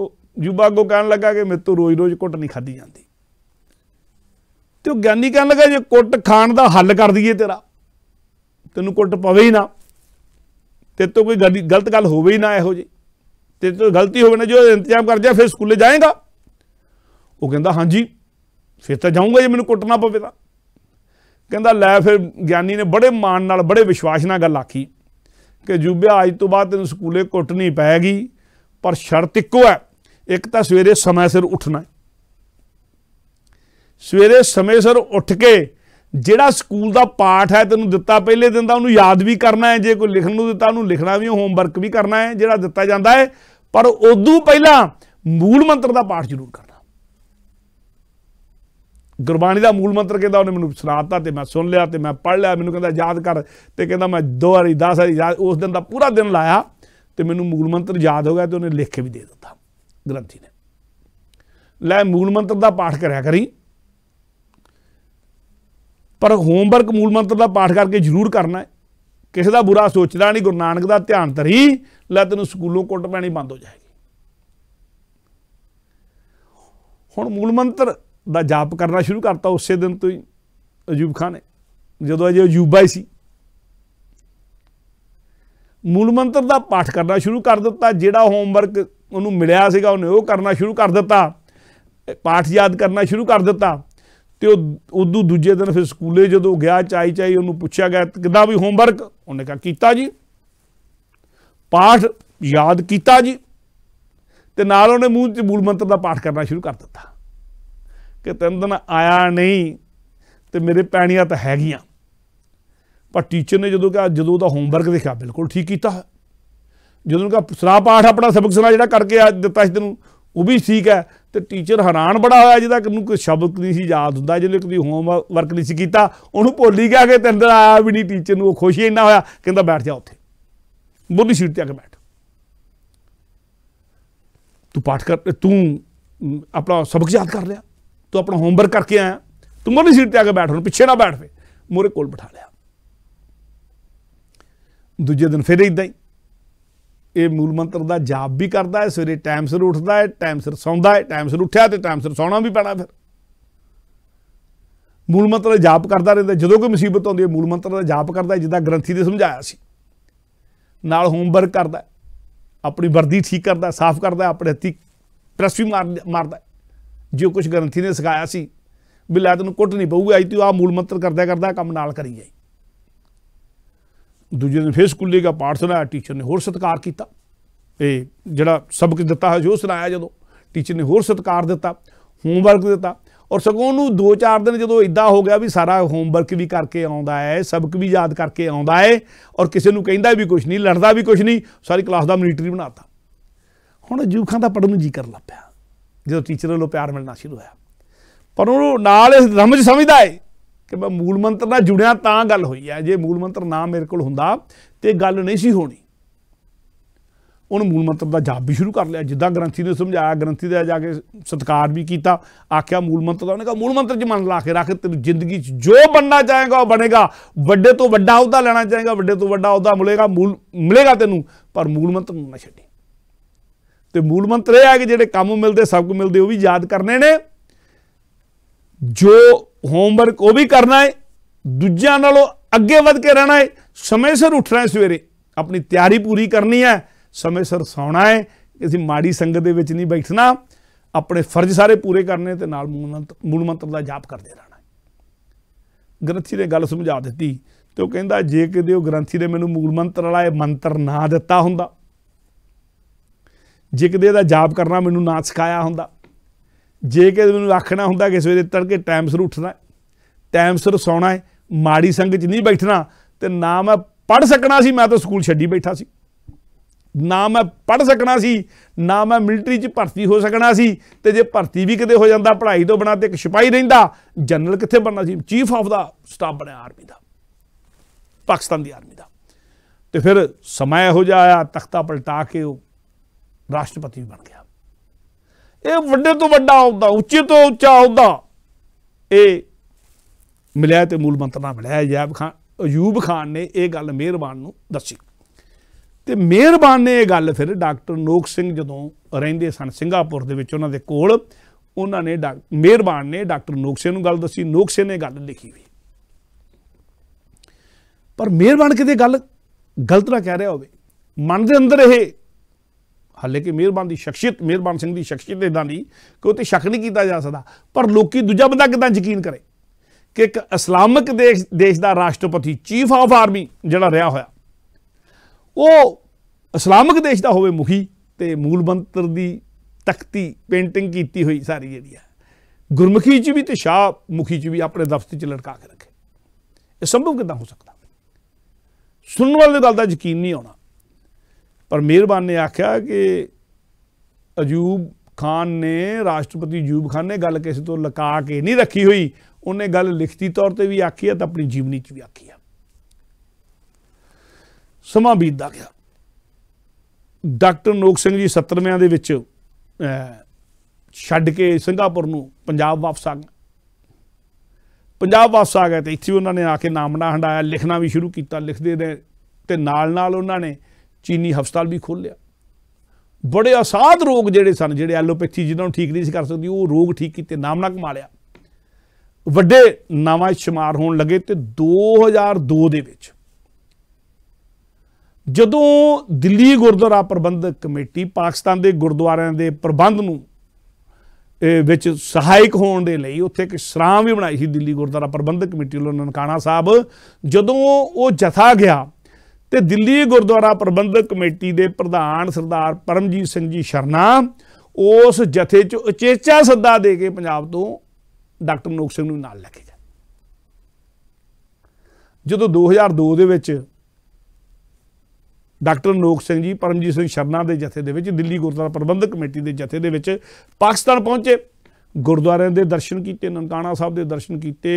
ਉਹ ਜੁਬਾ ਕੋ ਕਹਿਣ ਲੱਗਾ ਕਿ ਮੇਤੋਂ ਰੋਜ਼-ਰੋਜ਼ ਘੁੱਟ ਨਹੀਂ ਖਾਦੀ ਜਾਂਦੀ ਤੇ ਉਹ ਗਿਆਨੀ ਕਹਿਣ ਲੱਗਾ ਜੇ ਕੁੱਟ ਖਾਣ ਦਾ ਹੱਲ ਕਰ ਦਈਏ ਤੇਰਾ ਤੈਨੂੰ ਕੁੱਟ ਪਵੇ ਹੀ ਨਾ ਤੇ ਤੋਂ ਕੋਈ ਗਲਤ ਗੱਲ ਹੋਵੇ ਹੀ ਨਾ ਇਹੋ ਜੀ ਤੇ ਤੋਂ ਗਲਤੀ ਹੋਵੇ ਨਾ ਜੋ ਇੰਤਜ਼ਾਮ ਕਰ ਜਾ ਫਿਰ ਸਕੂਲੇ ਜਾਏਗਾ ਉਹ ਕਹਿੰਦਾ ਹਾਂਜੀ ਫਿਰ ਤਾਂ ਜਾਊਂਗਾ ਜੇ ਮੈਨੂੰ ਕੁੱਟਣਾ ਪਵੇ ਤਾਂ ਕਹਿੰਦਾ ਲੈ ਫਿਰ ਗਿਆਨੀ ਨੇ ਬੜੇ ਮਾਣ ਨਾਲ ਬੜੇ ਵਿਸ਼ਵਾਸ ਨਾਲ ਗੱਲ ਆਖੀ ਕਿ ਜੁਬਿਆ ਅੱਜ ਤੋਂ ਬਾਅਦ ਤੈਨੂੰ ਸਕੂਲੇ ਕੁੱਟਣੀ ਪੈਗੀ ਪਰ ਸ਼ਰਤ ਇੱਕੋ ਹੈ ਇੱਕ ਤਾਂ ਸਵੇਰੇ ਸਮੇਂ ਸਿਰ ਉੱਠਣਾ ਹੈ ਸਵੇਰੇ ਸਮੇਂ ਸਿਰ ਉੱਠ ਕੇ ਜਿਹੜਾ ਸਕੂਲ ਦਾ ਪਾਠ ਹੈ ਤੈਨੂੰ ਦਿੱਤਾ ਪਹਿਲੇ ਦਿਨ ਦਾ ਉਹਨੂੰ ਯਾਦ ਵੀ ਕਰਨਾ ਹੈ ਜੇ ਕੋਈ ਲਿਖਣ ਨੂੰ ਦਿੱਤਾ ਉਹਨੂੰ ਲਿਖਣਾ ਵੀ ਹੋਮਵਰਕ ਵੀ ਕਰਨਾ ਹੈ ਜਿਹੜਾ ਦਿੱਤਾ ਜਾਂਦਾ ਹੈ ਪਰ ਉਦੋਂ ਪਹਿਲਾਂ ਮੂਲ ਮੰਤਰ ਦਾ ਪਾਠ ਜ਼ਰੂਰ ਕਰਨਾ ਗੁਰਬਾਣੀ ਦਾ ਮੂਲ ਮੰਤਰ ਕਹਿੰਦਾ ਉਹਨੇ ਮੈਨੂੰ ਸੁਣਾਤਾ ਤੇ ਮੈਂ ਸੁਣ ਲਿਆ ਤੇ ਮੈਂ ਪੜ ਲਿਆ ਮੈਨੂੰ ਕਹਿੰਦਾ ਯਾਦ ਕਰ ਤੇ ਕਹਿੰਦਾ ਮੈਂ ਦੋ ਵਾਰੀ 10 ਵਾਰੀ ਯਾਦ ਉਸ ਦਿਨ ਦਾ ਪੂਰਾ ਦਿਨ ਲਾਇਆ ਤੇ ਮੈਨੂੰ ਮੂਲ ਮੰਤਰ ਯਾਦ ਹੋ ਗਿਆ ਤੇ ਉਹਨੇ ਲਿਖ ਕੇ ਵੀ ਦੇ ਦਿੱਤਾ ਗ੍ਰੰਥੀ ਨੇ ਲੈ ਮੂਲ ਮੰਤਰ ਦਾ ਪਾਠ ਕਰਿਆ ਕਰੀ ਪਰ ਹੋਮਵਰਕ ਮੂਲ ਮੰਤਰ ਦਾ ਪਾਠ ਕਰਕੇ ਜ਼ਰੂਰ ਕਰਨਾ ਹੈ ਕਿਸੇ ਦਾ ਬੁਰਾ ਸੋਚਦਾ ਨਹੀਂ ਗੁਰੂ ਨਾਨਕ ਦਾ ਧਿਆਨ ਧਰੀ ਲੈ ਤੈਨੂੰ ਸਕੂਲੋਂ ਕੁੱਟ ਪੈਣੀ ਬੰਦ ਹੋ ਜਾਏਗੀ ਹੁਣ ਮੂਲ ਮੰਤਰ ਦਾ ਜਾਪ ਕਰਨਾ ਸ਼ੁਰੂ ਕਰਤਾ ਉਸੇ ਦਿਨ ਤੋਂ ਹੀ ਅਜੂਬ ਖਾਨ ਨੇ ਜਦੋਂ ਅਜੇ ਅਜੂਬਾ ਹੀ ਸੀ ਮੂਲ ਮੰਤਰ ਦਾ ਪਾਠ ਕਰਨਾ ਸ਼ੁਰੂ ਕਰ ਦਿੱਤਾ ਜਿਹੜਾ ਹੋਮਵਰਕ ਉਹਨੂੰ ਮਿਲਿਆ ਸੀਗਾ ਉਹਨੇ ਉਹ ਕਰਨਾ ਸ਼ੁਰੂ ਕਰ ਦਿੱਤਾ ਪਾਠ ਯਾਦ ਕਰਨਾ ਸ਼ੁਰੂ ਕਰ ਦਿੱਤਾ ਤੇ ਉਹ ਉਦੋਂ ਦੂਜੇ ਦਿਨ ਫਿਰ ਸਕੂਲੇ ਜਦੋਂ ਗਿਆ ਚਾਈ ਚਾਈ ਉਹਨੂੰ ਪੁੱਛਿਆ ਗਿਆ ਕਿਦਾਂ ਵੀ ਹੋਮਵਰਕ ਉਹਨੇ ਕਹਾ ਕੀਤਾ ਜੀ ਪਾਠ ਯਾਦ ਕੀਤਾ ਜੀ ਤੇ ਨਾਲ ਉਹਨੇ ਮੂੰਹ ਚ ਬੂਲ ਮੰਤਰ ਦਾ ਪਾਠ ਕਰਨਾ ਸ਼ੁਰੂ ਕਰ ਦਿੱਤਾ ਕਿ ਤਿੰਨ ਦਿਨ ਆਇਆ ਨਹੀਂ ਤੇ ਮੇਰੇ ਪੈਣੀਆਂ ਤਾਂ ਹੈਗੀਆਂ ਪਰ ਟੀਚਰ ਨੇ ਜਦੋਂ ਕਿਹਾ ਜਦੋਂ ਦਾ ਹੋਮਵਰਕ ਦੇਖਿਆ ਬਿਲਕੁਲ ਠੀਕ ਕੀਤਾ ਜਦੋਂ ਕਿਹਾ ਸਰਾ ਪਾਠ ਆਪਣਾ ਸਬਕ ਸੁਣਾ ਜਿਹੜਾ ਕਰਕੇ ਆ ਦਿੱਤਾ ਸੀ ਤੈਨੂੰ ਉਹ ਵੀ ਠੀਕ ਹੈ ਤੇ ਟੀਚਰ ਹੈਰਾਨ ਬੜਾ ਹੋਇਆ ਜਿਹਦਾ ਕਿ ਨੂੰ ਕੋਈ ਸ਼ਬਦ ਨਹੀਂ ਸੀ ਯਾਦ ਹੁੰਦਾ ਜਿਹਨੇ ਕਦੀ ਹੋਮਵਰਕ ਨਹੀਂ ਸੀ ਕੀਤਾ ਉਹਨੂੰ ਭੁੱਲ ਗਿਆ ਕਿ ਤੰਦਰ ਆਇਆ ਵੀ ਨਹੀਂ ਟੀਚਰ ਨੂੰ ਉਹ ਖੁਸ਼ੀ ਇੰਨਾ ਹੋਇਆ ਕਹਿੰਦਾ ਬੈਠ ਜਾ ਉੱਥੇ ਬੋਲੀ ਸੀਟ ਤੇ ਆ ਕੇ ਬੈਠ ਤੂੰ ਪਾਠ ਕਰ ਤੂੰ ਆਪਣਾ ਸਬਕ ਯਾਦ ਕਰ ਲਿਆ ਤੂੰ ਆਪਣਾ ਹੋਮਵਰਕ ਕਰਕੇ ਆਇਆ ਤੂੰ ਬੁੱਢੀ ਸੀਟ ਤੇ ਆ ਕੇ ਬੈਠ ਹੁਣ ਪਿੱਛੇ ਨਾ ਬੈਠ ਫੇ ਮੋਰੇ ਕੋਲ ਬਿਠਾ ਲਿਆ ਦੂਜੇ ਦਿਨ ਫਿਰ ਇਦਾਂ ਹੀ ਇਹ ਮੂਲ ਮੰਤਰ ਦਾ ਜਾਪ ਵੀ ਕਰਦਾ ਹੈ ਸਵੇਰੇ ਟਾਈਮ ਸਿਰ ਉੱਠਦਾ ਹੈ ਟਾਈਮ ਸਿਰ ਸੌਂਦਾ ਹੈ ਟਾਈਮ ਸਿਰ ਉੱਠਿਆ ਤੇ ਟਾਈਮ ਸਿਰ ਸੌਣਾ ਵੀ ਪੈਣਾ ਫਿਰ ਮੂਲ ਮੰਤਰ ਦਾ ਜਾਪ ਕਰਦਾ ਰਹਿੰਦਾ ਜਦੋਂ ਕੋਈ ਮੁਸੀਬਤ ਆਉਂਦੀ ਹੈ ਮੂਲ ਮੰਤਰ ਦਾ ਜਾਪ ਕਰਦਾ ਜਿੱਦਾਂ ਗ੍ਰੰਥੀ ਦੇ ਸਮਝਾਇਆ ਸੀ ਨਾਲ ਹੋਮਵਰਕ ਕਰਦਾ ਆਪਣੀ ਵਰਦੀ ਠੀਕ ਕਰਦਾ ਸਾਫ਼ ਕਰਦਾ ਆਪਣੇ ਹੱਥੀ ਪ੍ਰੈਸ ਵੀ ਮਾਰਦਾ ਜੋ ਕੁਝ ਗ੍ਰੰਥੀ ਨੇ ਸਿਖਾਇਆ ਸੀ ਵੀ ਲੈ ਤੈਨੂੰ ਕੁੱਟ ਨਹੀਂ ਪਊਗਾ ਅੱਜ ਤੂੰ ਆ ਮੂਲ ਮੰਤਰ ਕਰਦਾ ਕਰਦਾ ਕੰਮ ਨਾਲ ਕਰੀ ਜਾਈ ਦੂਜੇ ਦਿਨ ਫੇਰ ਸਕੂਲੇ ਦਾ ਪਾਠ ਸੁਣਾਇਆ ਟੀਚਰ ਨੇ ਹੋਰ ਸਤਿਕਾਰ ਕੀਤਾ ਇਹ ਜਿਹੜਾ ਸਬਕ ਦਿੱਤਾ ਹੈ ਜੋ ਸੁਣਾਇਆ ਜਦੋਂ ਟੀਚਰ ਨੇ ਹੋਰ ਸਤਿਕਾਰ ਦਿੱਤਾ ਹੋਮਵਰਕ ਦਿੱਤਾ ਔਰ ਸਗੋਂ ਨੂੰ 2-4 ਦਿਨ ਜਦੋਂ ਇਦਾਂ ਹੋ ਗਿਆ ਵੀ ਸਾਰਾ ਹੋਮਵਰਕ ਵੀ ਕਰਕੇ ਆਉਂਦਾ ਹੈ ਸਬਕ ਵੀ ਯਾਦ ਕਰਕੇ ਆਉਂਦਾ ਹੈ ਔਰ ਕਿਸੇ ਨੂੰ ਕਹਿੰਦਾ ਵੀ ਕੁਝ ਨਹੀਂ ਲੜਦਾ ਵੀ ਕੁਝ ਨਹੀਂ ਸਾਰੀ ਕਲਾਸ ਦਾ ਮਿਲਟਰੀ ਬਣਾਤਾ ਹੁਣ ਜੂਖਾਂ ਦਾ ਪੜਨ ਨੂੰ ਜੀ ਕਰਨ ਲੱਪਿਆ ਪਿਆ ਜਦੋਂ ਟੀਚਰ ਵੱਲੋਂ ਪਿਆਰ ਮਿਲਣਾ ਸ਼ੁਰੂ ਹੋਇਆ ਪਰ ਉਹ ਨਾਲ ਰਮਝ ਸਮਝਦਾ ਹੈ ਕਿ ਮੈਂ ਮੂਲ ਮੰਤਰ ਨਾਲ ਜੁੜਿਆ ਤਾਂ ਗੱਲ ਹੋਈ ਹੈ ਜੇ ਮੂਲ ਮੰਤਰ ਨਾ ਮੇਰੇ ਕੋਲ ਹੁੰਦਾ ਤੇ ਗੱਲ ਨਹੀਂ ਸੀ ਹੋਣੀ ਉਹਨ ਮੂਲ ਮੰਤਰ ਦਾ ਜਾਪ ਵੀ ਸ਼ੁਰੂ ਕਰ ਲਿਆ ਜਿੱਦਾਂ ਗ੍ਰੰਥੀ ਨੇ ਸਮਝਾਇਆ ਗ੍ਰੰਥੀ ਦਾ ਜਾ ਕੇ ਸਤਕਾਰ ਵੀ ਕੀਤਾ ਆਖਿਆ ਮੂਲ ਮੰਤਰ ਦਾ ਉਹਨੇ ਕਹਾ ਮੂਲ ਮੰਤਰ 'ਚ ਮਨ ਲਾ ਕੇ ਰੱਖ ਤੈਨੂੰ ਜ਼ਿੰਦਗੀ 'ਚ ਜੋ ਬੰਨਾ ਜਾਏਗਾ ਉਹ ਬਣੇਗਾ ਵੱਡੇ ਤੋਂ ਵੱਡਾ ਅਹੁਦਾ ਲੈਣਾ ਚਾਹੇਗਾ ਵੱਡੇ ਤੋਂ ਵੱਡਾ ਅਹੁਦਾ ਮਿਲੇਗਾ ਮੂਲ ਮਿਲੇਗਾ ਤੈਨੂੰ ਪਰ ਮੂਲ ਮੰਤਰ ਨੂੰ ਨਾ ਛੱਡੀ ਤੇ ਮੂਲ ਮੰਤਰ ਇਹ ਹੈ ਕਿ ਜਿਹੜੇ ਕੰਮ ਮਿਲਦੇ ਸਭ ਕੁ ਮਿਲਦੇ ਉਹ ਵੀ ਯਾਦ ਕਰਨੇ ਨੇ ਜੋ ਹੋਮਵਰਕ ਉਹ ਵੀ ਕਰਨਾ ਹੈ ਦੂਜਿਆਂ ਨਾਲੋਂ ਅੱਗੇ ਵੱਧ ਕੇ ਰਹਿਣਾ ਹੈ ਸਮੇਂ ਸਿਰ ਉੱਠਣਾ ਹੈ ਸਵੇਰੇ ਆਪਣੀ ਤਿਆਰੀ ਪੂਰੀ ਕਰਨੀ ਹੈ ਸਮੇਂ ਸਿਰ ਸੌਣਾ ਹੈ ਅਸੀਂ ਮਾੜੀ ਸੰਗਤ ਦੇ ਵਿੱਚ ਨਹੀਂ ਬੈਠਣਾ ਆਪਣੇ ਫਰਜ਼ ਸਾਰੇ ਪੂਰੇ ਕਰਨੇ ਤੇ ਨਾਲ ਮੂਲ ਮੰਤਰ ਦਾ ਜਾਪ ਕਰਦੇ ਰਹਿਣਾ ਗ੍ਰੰਥੀ ਨੇ ਗੱਲ ਸਮਝਾ ਦਿੱਤੀ ਤੇ ਉਹ ਕਹਿੰਦਾ ਜੇ ਕਿਤੇ ਉਹ ਗ੍ਰੰਥੀ ਨੇ ਮੈਨੂੰ ਮੂਲ ਮੰਤਰ ਵਾਲਾ ਇਹ ਮੰਤਰ ਨਾ ਦਿੱਤਾ ਹੁੰਦਾ ਜੇ ਕਿਤੇ ਇਹਦਾ ਜਾਪ ਕਰਨਾ ਮੈਨੂੰ ਨਾ ਸਿਖਾਇਆ ਹੁੰਦਾ ਜੇ ਕਿ ਮੈਨੂੰ ਆਖਣਾ ਹੁੰਦਾ ਕਿ ਸਵੇਰੇ ਤੜਕੇ ਟਾਈਮ ਸਿਰ ਉੱਠਣਾ ਟਾਈਮ ਸਿਰ ਸੌਣਾ ਹੈ ਮਾੜੀ ਸੰਗ 'ਚ ਨਹੀਂ ਬੈਠਣਾ ਤੇ ਨਾ ਮੈਂ ਪੜ ਸਕਣਾ ਸੀ ਮੈਂ ਤਾਂ ਸਕੂਲ ਛੱਡੀ ਬੈਠਾ ਸੀ ਨਾ ਮੈਂ ਪੜ ਸਕਣਾ ਸੀ ਨਾ ਮੈਂ ਮਿਲਟਰੀ 'ਚ ਭਰਤੀ ਹੋ ਸਕਣਾ ਸੀ ਤੇ ਜੇ ਭਰਤੀ ਵੀ ਕਿਤੇ ਹੋ ਜਾਂਦਾ ਪੜ੍ਹਾਈ ਤੋਂ ਬਣਾ ਤੇ ਇੱਕ ਸਿਪਾਹੀ ਰਹਿੰਦਾ ਜਨਰਲ ਕਿੱਥੇ ਬਣਨਾ ਸੀ ਚੀਫ ਆਫ ਦਾ ਸਟਾਫ ਬਣਿਆ ਆਰਮੀ ਦਾ ਪਾਕਿਸਤਾਨ ਦੀ ਆਰਮੀ ਦਾ ਤੇ ਫਿਰ ਸਮਾਂ ਹੋ ਜਾਇਆ ਤਖਤਾ ਪਲਟਾ ਕੇ ਉਹ ਰਾਸ਼ਟਰਪਤੀ ਬਣ ਗਿਆ ਇਹ ਵੱਡੇ ਤੋਂ ਵੱਡਾ ਆਉਂਦਾ ਉੱਚੇ ਤੋਂ ਉੱਚਾ ਆਉਂਦਾ ਇਹ ਮਿਲਿਆ ਤੇ ਮੂਲ ਮੰਤਰ ਨਾਲ ਮਿਲਿਆ ਜੈਬ ਖਾਨ ਅਯੂਬ ਖਾਨ ਨੇ ਇਹ ਗੱਲ ਮਿਹਰਬਾਨ ਨੂੰ ਦੱਸੀ ਤੇ ਮਿਹਰਬਾਨ ਨੇ ਇਹ ਗੱਲ ਫਿਰ ਡਾਕਟਰ ਨੋਕ ਸਿੰਘ ਜਦੋਂ ਰਹਿੰਦੇ ਸਨ ਸਿੰਗਾਪੁਰ ਦੇ ਵਿੱਚ ਉਹਨਾਂ ਦੇ ਕੋਲ ਉਹਨਾਂ ਨੇ ਮਿਹਰਬਾਨ ਨੇ ਡਾਕਟਰ ਨੋਕ ਸਿੰਘ ਨੂੰ ਗੱਲ ਦੱਸੀ ਨੋਕ ਸਿੰਘ ਨੇ ਗੱਲ ਲਿਖੀ ਵੀ ਪਰ ਮਿਹਰਬਾਨ ਕਿਤੇ ਗੱਲ ਗਲਤ ਨਾ ਕਹਿ ਰਿਹਾ ਹੋਵੇ ਮਨ ਦੇ ਅੰਦਰ ਇਹ ਹਾਲੇ ਕਿ ਮਿਹਰਬਾਨ ਦੀ ਸ਼ਖਸੀਅਤ ਮਿਹਰਬਾਨ ਸਿੰਘ ਦੀ ਸ਼ਖਸੀਅਤ ਇਦਾਂ ਦੀ ਕਿ ਉਹ ਤੇ ਸ਼ੱਕ ਨਹੀਂ ਕੀਤਾ ਜਾ ਸਕਦਾ ਪਰ ਲੋਕੀ ਦੂਜਾ ਬੰਦਾ ਕਿਦਾਂ ਯਕੀਨ ਕਰੇ ਕਿ ਇੱਕ ਇਸਲਾਮਿਕ ਦੇਸ਼ ਦੇਸ਼ ਦਾ ਰਾਸ਼ਟਰਪਤੀ ਚੀਫ ਆਫ ਆਰਮੀ ਜਿਹੜਾ ਰਿਹਾ ਹੋਇਆ ਉਹ ਇਸਲਾਮਿਕ ਦੇਸ਼ ਦਾ ਹੋਵੇ ਮੁਖੀ ਤੇ ਮੂਲ ਮੰਤਰ ਦੀ ਤਖਤੀ ਪੇਂਟਿੰਗ ਕੀਤੀ ਹੋਈ ਸਾਰੀ ਜਿਹੜੀ ਆ ਗੁਰਮੁਖੀ ਚ ਵੀ ਤੇ ਸ਼ਾਹ ਮੁਖੀ ਚ ਵੀ ਆਪਣੇ ਦਫ਼ਤਰ ਚ ਲਟਕਾ ਕੇ ਰੱਖੇ ਇਹ ਸੰਭਵ ਕਿਦਾਂ ਹੋ ਸਕਦਾ ਸੁਣਨ ਵਾਲੇ ਗੱਲ ਦਾ ਯਕੀਨ ਨਹੀਂ ਆਉਣਾ ਪਰ ਮਿਹਰਬਾਨ ਨੇ ਆਖਿਆ ਕਿ ਅਜੂਬ ਖਾਨ ਨੇ ਰਾਸ਼ਟਰਪਤੀ ਜੂਬ ਖਾਨ ਨੇ ਗੱਲ ਕਿਸੇ ਤੋਂ ਲੁਕਾ ਕੇ ਨਹੀਂ ਰੱਖੀ ਹੋਈ ਉਹਨੇ ਗੱਲ ਲਿਖਤੀ ਤੌਰ ਤੇ ਵੀ ਆਖੀ ਹੈ ਤਾਂ ਆਪਣੀ ਜੀਵਨੀ 'ਚ ਵੀ ਆਖੀ ਹੈ ਸਮਾਂ ਬੀਤਦਾ ਗਿਆ ਡਾਕਟਰ ਨੋਕ ਸਿੰਘ ਜੀ 70ਵਿਆਂ ਦੇ ਵਿੱਚ ਛੱਡ ਕੇ ਸਿੰਗਾਪੁਰ ਨੂੰ ਪੰਜਾਬ ਵਾਪਸ ਆ ਗਏ ਪੰਜਾਬ ਵਾਪਸ ਆ ਗਏ ਤੇ ਇੱਥੇ ਉਹਨਾਂ ਨੇ ਆ ਕੇ ਨਾਮਣਾ ਹੰਡਾਇਆ ਲਿਖਣਾ ਵੀ ਸ਼ੁਰੂ ਕੀਤਾ ਲਿਖਦੇ ਨੇ ਤੇ ਨਾਲ ਨਾਲ ਉਹਨਾਂ ਨੇ ਚੀਨੀ ਹਸਪਤਾਲ ਵੀ ਖੋਲ ਲਿਆ ਬੜੇ ਅਸਾਧ ਰੋਗ ਜਿਹੜੇ ਸਨ ਜਿਹੜੇ ਐਲੋਪੈਥੀ ਜਿਨ੍ਹਾਂ ਨੂੰ ਠੀਕ ਨਹੀਂ ਸੀ ਕਰ ਸਕਦੀ ਉਹ ਰੋਗ ਠੀਕ ਕੀਤੇ ਨਾਮਨਾ ਕਮਾ ਲਿਆ ਵੱਡੇ ਨਾਵਾਂ ਸ਼ਮਾਰ ਹੋਣ ਲੱਗੇ ਤੇ 2002 ਦੇ ਵਿੱਚ ਜਦੋਂ ਦਿੱਲੀ ਗੁਰਦੁਆਰਾ ਪ੍ਰਬੰਧਕ ਕਮੇਟੀ ਪਾਕਿਸਤਾਨ ਦੇ ਗੁਰਦੁਆਰਿਆਂ ਦੇ ਪ੍ਰਬੰਧ ਨੂੰ ਵਿੱਚ ਸਹਾਇਕ ਹੋਣ ਦੇ ਲਈ ਉੱਥੇ ਇੱਕ ਸ਼ਰਾਮ ਵੀ ਬਣਾਈ ਸੀ ਦਿੱਲੀ ਗੁਰਦੁਆਰਾ ਪ੍ਰਬੰਧਕ ਕਮੇਟੀ ਵੱਲੋਂ ਨਨਕਾਣਾ ਸਾਹਿਬ ਜਦੋਂ ਉਹ ਜਥਾ ਗਿਆ ਤੇ ਦਿੱਲੀ ਗੁਰਦੁਆਰਾ ਪ੍ਰਬੰਧਕ ਕਮੇਟੀ ਦੇ ਪ੍ਰਧਾਨ ਸਰਦਾਰ ਪਰਮਜੀਤ ਸਿੰਘ ਜੀ ਸ਼ਰਨਾ ਉਸ ਜਥੇ 'ਚ ਉਚੇਚਾ ਸੱਦਾ ਦੇ ਕੇ ਪੰਜਾਬ ਤੋਂ ਡਾਕਟਰ ਮਨੋਖ ਸਿੰਘ ਨੂੰ ਨਾਲ ਲੈ ਕੇ ਗਏ ਜਦੋਂ 2002 ਦੇ ਵਿੱਚ ਡਾਕਟਰ ਨੋਕ ਸਿੰਘ ਜੀ ਪਰਮਜੀਤ ਸਿੰਘ ਸ਼ਰਨਾ ਦੇ ਜਥੇ ਦੇ ਵਿੱਚ ਦਿੱਲੀ ਗੁਰਦੁਆਰਾ ਪ੍ਰਬੰਧਕ ਕਮੇਟੀ ਦੇ ਜਥੇ ਦੇ ਵਿੱਚ ਪਾਕਿਸਤਾਨ ਪਹੁੰਚੇ ਗੁਰਦੁਆਰਿਆਂ ਦੇ ਦਰਸ਼ਨ ਕੀਤੇ ਨਨਕਾਣਾ ਸਾਹਿਬ ਦੇ ਦਰਸ਼ਨ ਕੀਤੇ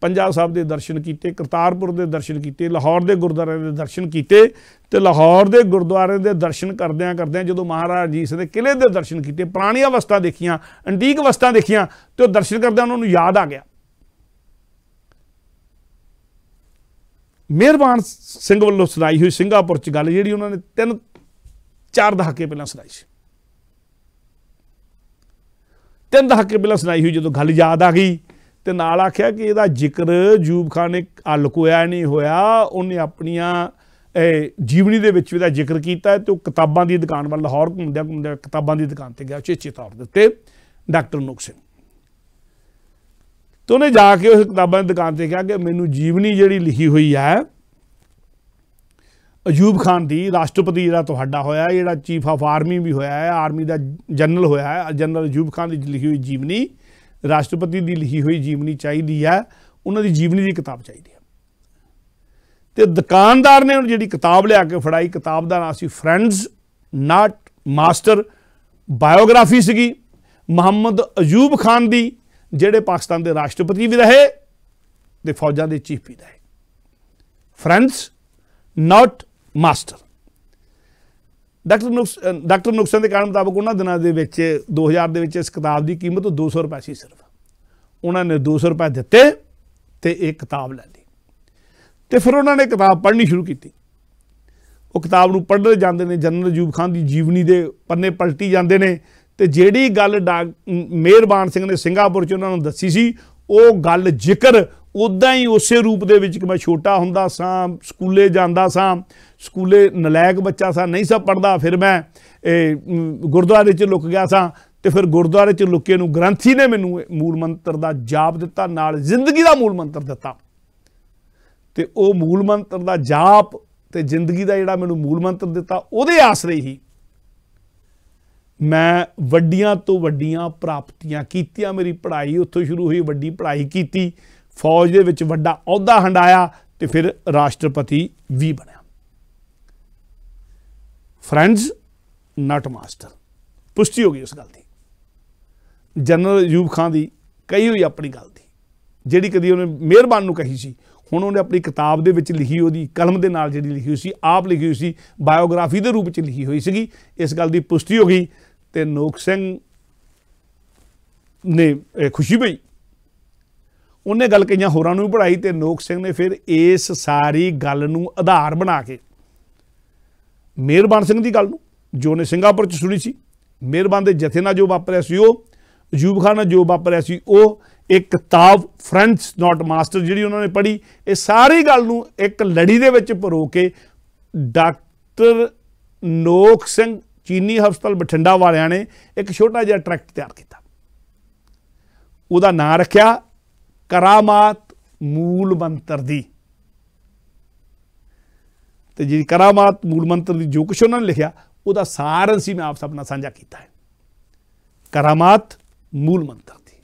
ਪੰਜਾ ਸਾਹਿਬ ਦੇ ਦਰਸ਼ਨ ਕੀਤੇ ਕਰਤਾਰਪੁਰ ਦੇ ਦਰਸ਼ਨ ਕੀਤੇ ਲਾਹੌਰ ਦੇ ਗੁਰਦੁਆਰਿਆਂ ਦੇ ਦਰਸ਼ਨ ਕੀਤੇ ਤੇ ਲਾਹੌਰ ਦੇ ਗੁਰਦੁਆਰਿਆਂ ਦੇ ਦਰਸ਼ਨ ਕਰਦਿਆਂ ਕਰਦਿਆਂ ਜਦੋਂ ਮਹਾਰਾਜ ਜੀ ਦੇ ਕਿਲੇ ਦੇ ਦਰਸ਼ਨ ਕੀਤੇ ਪੁਰਾਣੀ ਅਵਸਥਾ ਦੇਖੀਆਂ ਐਂਟੀਕ ਅਵਸਥਾ ਦੇਖੀਆਂ ਤੇ ਉਹ ਦਰਸ਼ਨ ਕਰਦਿਆਂ ਉਹਨਾਂ ਨੂੰ ਯਾਦ ਆ ਗਿਆ ਮਿਹਰਬਾਨ ਸਿੰਘ ਵੱਲੋਂ ਸੁਣਾਈ ਹੋਈ ਸਿੰਗਾਪੁਰ ਚ ਗੱਲ ਜਿਹੜੀ ਉਹਨਾਂ ਨੇ ਤਿੰਨ ਚਾਰ ਦਹਾਕੇ ਪਹਿਲਾਂ ਸੁਣਾਈ ਸੀ ਤਿੰਨ ਦਹਾਕੇ ਪਹਿਲਾਂ ਸੁਣਾਈ ਹੋਈ ਜਦੋਂ ਗੱਲ ਯਾਦ ਆ ਗਈ ਤੇ ਨਾਲ ਆਖਿਆ ਕਿ ਇਹਦਾ ਜ਼ਿਕਰ ਜੂਬ ਖਾਨ ਨੇ ਲਕੋਇਆ ਨਹੀਂ ਹੋਇਆ ਉਹਨੇ ਆਪਣੀਆਂ ਜੀਵਨੀ ਦੇ ਵਿੱਚ ਇਹਦਾ ਜ਼ਿਕਰ ਕੀਤਾ ਤੇ ਉਹ ਕਿਤਾਬਾਂ ਦੀ ਦੁਕਾਨ ਵੱਲ ਲਾਹੌਰ ਘੁੰਮਦਿਆਂ ਘੁੰਮਦਿਆਂ ਕਿਤਾਬਾਂ ਦੀ ਦੁਕਾਨ ਤੇ ਗਿਆ ਚੇਚੇ ਤੌਰ ਦੇ ਉੱਤੇ ਡਾਕਟਰ ਨੁਕਸਨ ਤੋਂ ਨੇ ਜਾ ਕੇ ਉਸ ਕਿਤਾਬਾਂ ਦੀ ਦੁਕਾਨ ਤੇ ਕਿਹਾ ਕਿ ਮੈਨੂੰ ਜੀਵਨੀ ਜਿਹੜੀ ਲਿਖੀ ਹੋਈ ਹੈ ਅਯੂਬ ਖਾਨ ਦੀ ਰਾਸ਼ਟਰਪਤੀ ਜਿਹੜਾ ਤੁਹਾਡਾ ਹੋਇਆ ਜਿਹੜਾ ਚੀਫ ਆਫ ਆਰਮੀ ਵੀ ਹੋਇਆ ਹੈ ਆਰਮੀ ਦਾ ਜਨਰਲ ਹੋਇਆ ਹੈ ਜਨਰਲ ਅਯੂਬ ਖਾਨ ਦੀ ਲਿਖੀ ਹੋਈ ਜੀਵਨੀ ਰਾਸ਼ਟਰਪਤੀ ਦੀ ਲਿਖੀ ਹੋਈ ਜੀਵਨੀ ਚਾਹੀਦੀ ਹੈ ਉਹਨਾਂ ਦੀ ਜੀਵਨੀ ਦੀ ਕਿਤਾਬ ਚਾਹੀਦੀ ਹੈ ਤੇ ਦੁਕਾਨਦਾਰ ਨੇ ਉਹ ਜਿਹੜੀ ਕਿਤਾਬ ਲਿਆ ਕੇ ਫੜਾਈ ਕਿਤਾਬ ਦਾ ਨਾਮ ਸੀ ਫਰੈਂਡਸ ਨਾਟ ਮਾਸਟਰ ਬਾਇਓਗ੍ਰਾਫੀ ਸੀਗੀ ਮੁਹੰਮਦ ਅਯੂਬ ਖਾਨ ਦੀ ਜਿਹੜੇ ਪਾਕਿਸਤਾਨ ਦੇ ਰਾਸ਼ਟਰਪਤੀ ਵੀ ਰਹੇ ਤੇ ਫੌਜਾਂ ਦੇ ਚੀਫ ਵੀ ਰਹੇ ਫਰੈਂਡਸ ਨਾਟ ਮਾਸਟਰ ਡਾਕਟਰ ਨੁਕਸ ਡਾਕਟਰ ਨੁਕਸਨ ਦੇ ਕਾਰਨ ਮੁਤਾਬਕ ਉਹਨਾਂ ਦਿਨਾਂ ਦੇ ਵਿੱਚ 2000 ਦੇ ਵਿੱਚ ਇਸ ਕਿਤਾਬ ਦੀ ਕੀਮਤ 200 ਰੁਪਏ ਸੀ ਸਿਰਫ ਉਹਨਾਂ ਨੇ 200 ਰੁਪਏ ਦਿੱਤੇ ਤੇ ਇਹ ਕਿਤਾਬ ਲੈ ਲਈ ਤੇ ਫਿਰ ਉਹਨਾਂ ਨੇ ਕਿਤਾਬ ਪੜ੍ਹਨੀ ਸ਼ੁਰੂ ਕੀਤੀ ਉਹ ਕਿਤਾਬ ਨੂੰ ਪੜ੍ਹਦੇ ਜਾਂਦੇ ਨੇ ਜਨਰਲ ਜੂਬ ਖਾਨ ਦੀ ਜੀਵਨੀ ਦੇ ਪੰਨੇ ਪਲਟੀ ਜਾਂਦੇ ਨੇ ਤੇ ਜਿਹੜੀ ਗੱਲ ਮਿਹਰਬਾਨ ਸਿੰਘ ਨੇ ਸਿੰਗਾਪੁਰ 'ਚ ਉਹਨਾਂ ਨੂੰ ਦੱਸੀ ਸੀ ਉਹ ਗੱਲ ਜ਼ਿਕਰ ਉਦਾਂ ਹੀ ਉਸੇ ਰੂਪ ਦੇ ਵਿੱਚ ਕਿ ਮੈਂ ਛੋਟਾ ਹੁੰਦਾ ਸਾਂ ਸਕੂਲੇ ਜਾਂਦਾ ਸਾਂ ਸਕੂਲੇ ਨਲਾਇਕ ਬੱਚਾ ਸਾਂ ਨਹੀਂ ਸਭ ਪੜਦਾ ਫਿਰ ਮੈਂ ਇਹ ਗੁਰਦੁਆਰੇ 'ਚ ਲੁਕ ਗਿਆ ਸਾਂ ਤੇ ਫਿਰ ਗੁਰਦੁਆਰੇ 'ਚ ਲੁਕੇ ਨੂੰ ਗ੍ਰੰਥੀ ਨੇ ਮੈਨੂੰ ਮੂਲ ਮੰਤਰ ਦਾ ਜਾਪ ਦਿੱਤਾ ਨਾਲ ਜ਼ਿੰਦਗੀ ਦਾ ਮੂਲ ਮੰਤਰ ਦਿੱਤਾ ਤੇ ਉਹ ਮੂਲ ਮੰਤਰ ਦਾ ਜਾਪ ਤੇ ਜ਼ਿੰਦਗੀ ਦਾ ਜਿਹੜਾ ਮੈਨੂੰ ਮੂਲ ਮੰਤਰ ਦਿੱਤਾ ਉਹਦੇ ਆਸਰੇ ਹੀ ਮੈਂ ਵੱਡੀਆਂ ਤੋਂ ਵੱਡੀਆਂ ਪ੍ਰਾਪਤੀਆਂ ਕੀਤੀਆਂ ਮੇਰੀ ਪੜ੍ਹਾਈ ਉੱਥੋਂ ਸ਼ੁਰੂ ਹੋਈ ਵੱਡੀ ਪੜ੍ਹਾਈ ਕੀਤੀ ਫੌਜ ਦੇ ਵਿੱਚ ਵੱਡਾ ਅਹੁਦਾ ਹੰਡਾਇਆ ਤੇ ਫਿਰ ਰਾਸ਼ਟਰਪਤੀ ਵੀ ਬਣਿਆ ਫਰੈਂਡਸ ਨਾਟ ਮਾਸਟਰ ਪੁਸ਼ਟੀ ਹੋ ਗਈ ਉਸ ਗੱਲ ਦੀ ਜਨਰਲ ਯੂਬ ਖਾਨ ਦੀ ਕਹੀ ਹੋਈ ਆਪਣੀ ਗੱਲ ਦੀ ਜਿਹੜੀ ਕਦੀ ਉਹਨੇ ਮਿਹਰਬਾਨ ਨੂੰ ਕਹੀ ਸੀ ਹੁਣ ਉਹਨੇ ਆਪਣੀ ਕਿਤਾਬ ਦੇ ਵਿੱਚ ਲਿਖੀ ਉਹਦੀ ਕਲਮ ਦੇ ਨਾਲ ਜਿਹੜੀ ਲਿਖੀ ਹੋਈ ਸੀ ਆਪ ਲਿਖੀ ਹੋਈ ਸੀ ਬਾਇਓਗ੍ਰਾਫੀ ਦੇ ਰੂਪ ਚ ਲਿਖੀ ਹੋਈ ਸੀਗੀ ਇਸ ਗੱਲ ਦੀ ਪੁਸ਼ਟੀ ਹੋ ਗਈ ਤੇ ਨੋਕ ਸਿੰਘ ਨੇ ਖੁਸ਼ੀ ਭਈ ਉਹਨੇ ਗੱਲ ਕਈਆਂ ਹੋਰਾਂ ਨੂੰ ਵੀ ਪੜਾਈ ਤੇ ਨੋਕ ਸਿੰਘ ਨੇ ਫਿਰ ਇਸ ਸਾਰੀ ਗੱਲ ਨੂੰ ਆਧਾਰ ਬਣਾ ਕੇ ਮਿਹਰਬਾਨ ਸਿੰਘ ਦੀ ਗੱਲ ਨੂੰ ਜੋ ਨੇ ਸਿੰਗਾਪੁਰ ਚ ਸੁਣੀ ਸੀ ਮਿਹਰਬਾਨ ਦੇ ਜਥੇ ਨਾਲ ਜੋ ਵਾਪਰਿਆ ਸੀ ਉਹ ਅਜੂਬ ਖਾਨ ਨਾਲ ਜੋ ਵਾਪਰਿਆ ਸੀ ਉਹ ਇੱਕ ਕਿਤਾਬ ਫਰੈਂਚ ਨਾਟ ਮਾਸਟਰ ਜਿਹੜੀ ਉਹਨਾਂ ਨੇ ਪੜ੍ਹੀ ਇਹ ਸਾਰੀ ਗੱਲ ਨੂੰ ਇੱਕ ਲੜੀ ਦੇ ਵਿੱਚ ਪਰੋ ਕੇ ਡਾਕਟਰ ਨੋਕ ਸਿੰਘ ਚੀਨੀ ਹਸਪਤਾਲ ਬਠਿੰਡਾ ਵਾਲਿਆਂ ਨੇ ਇੱਕ ਛੋਟਾ ਜਿਹਾ ਟਰੈਕਟ ਤਿਆਰ ਕੀਤਾ ਉਹਦਾ ਨਾਂ ਰੱਖਿਆ ਕਰਾਮਾਤ ਮੂਲ ਮੰਤਰ ਦੀ ਤੇ ਜਿਹੜੀ ਕਰਾਮਾਤ ਮੂਲ ਮੰਤਰ ਦੀ ਜੋ ਕੁਛ ਉਹਨਾਂ ਨੇ ਲਿਖਿਆ ਉਹਦਾ ਸਾਰ ਸੀ ਮੈਂ ਆਪ ਸਭ ਨਾਲ ਸਾਂਝਾ ਕੀਤਾ ਹੈ ਕਰਾਮਾਤ ਮੂਲ ਮੰਤਰ ਦੀ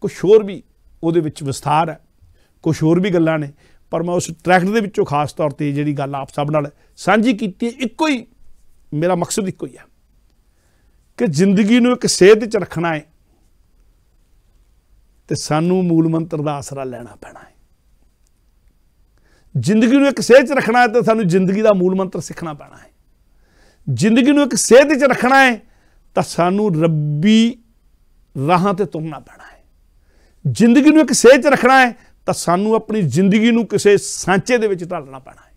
ਕੁਝ ਹੋਰ ਵੀ ਉਹਦੇ ਵਿੱਚ ਵਿਸਥਾਰ ਹੈ ਕੁਝ ਹੋਰ ਵੀ ਗੱਲਾਂ ਨੇ ਪਰ ਮੈਂ ਉਸ ਟਰੈਕਟ ਦੇ ਵਿੱਚੋਂ ਖਾਸ ਤੌਰ ਤੇ ਜਿਹੜੀ ਗੱਲ ਆਪ ਸਭ ਨਾਲ ਸਾਂਝੀ ਕੀਤੀ ਹੈ ਇੱਕੋ ਹੀ ਮੇਰਾ ਮਕਸਦ ਇੱਕੋ ਹੀ ਹੈ ਕਿ ਜ਼ਿੰਦਗੀ ਨੂੰ ਇੱਕ ਸੇਧ 'ਚ ਰੱਖਣਾ ਹੈ ਤੇ ਸਾਨੂੰ ਮੂਲ ਮੰਤਰ ਦਾ ਆਸਰਾ ਲੈਣਾ ਪੈਣਾ ਹੈ ਜ਼ਿੰਦਗੀ ਨੂੰ ਇੱਕ ਸੇਧ 'ਚ ਰੱਖਣਾ ਹੈ ਤਾਂ ਸਾਨੂੰ ਜ਼ਿੰਦਗੀ ਦਾ ਮੂਲ ਮੰਤਰ ਸਿੱਖਣਾ ਪੈਣਾ ਹੈ ਜ਼ਿੰਦਗੀ ਨੂੰ ਇੱਕ ਸੇਧ 'ਚ ਰੱਖਣਾ ਹੈ ਤਾਂ ਸਾਨੂੰ ਰੱਬੀ ਰਾਹਾਂ ਤੇ ਤੁਰਨਾ ਪੈਣਾ ਹੈ ਜ਼ਿੰਦਗੀ ਨੂੰ ਇੱਕ ਸੇਧ 'ਚ ਰੱਖਣਾ ਹੈ ਤਾਂ ਸਾਨੂੰ ਆਪਣੀ ਜ਼ਿੰਦਗੀ ਨੂੰ ਕਿਸੇ ਸਾਂਚੇ ਦੇ ਵਿੱਚ ਢਾਲਣਾ ਪੈਣਾ ਹੈ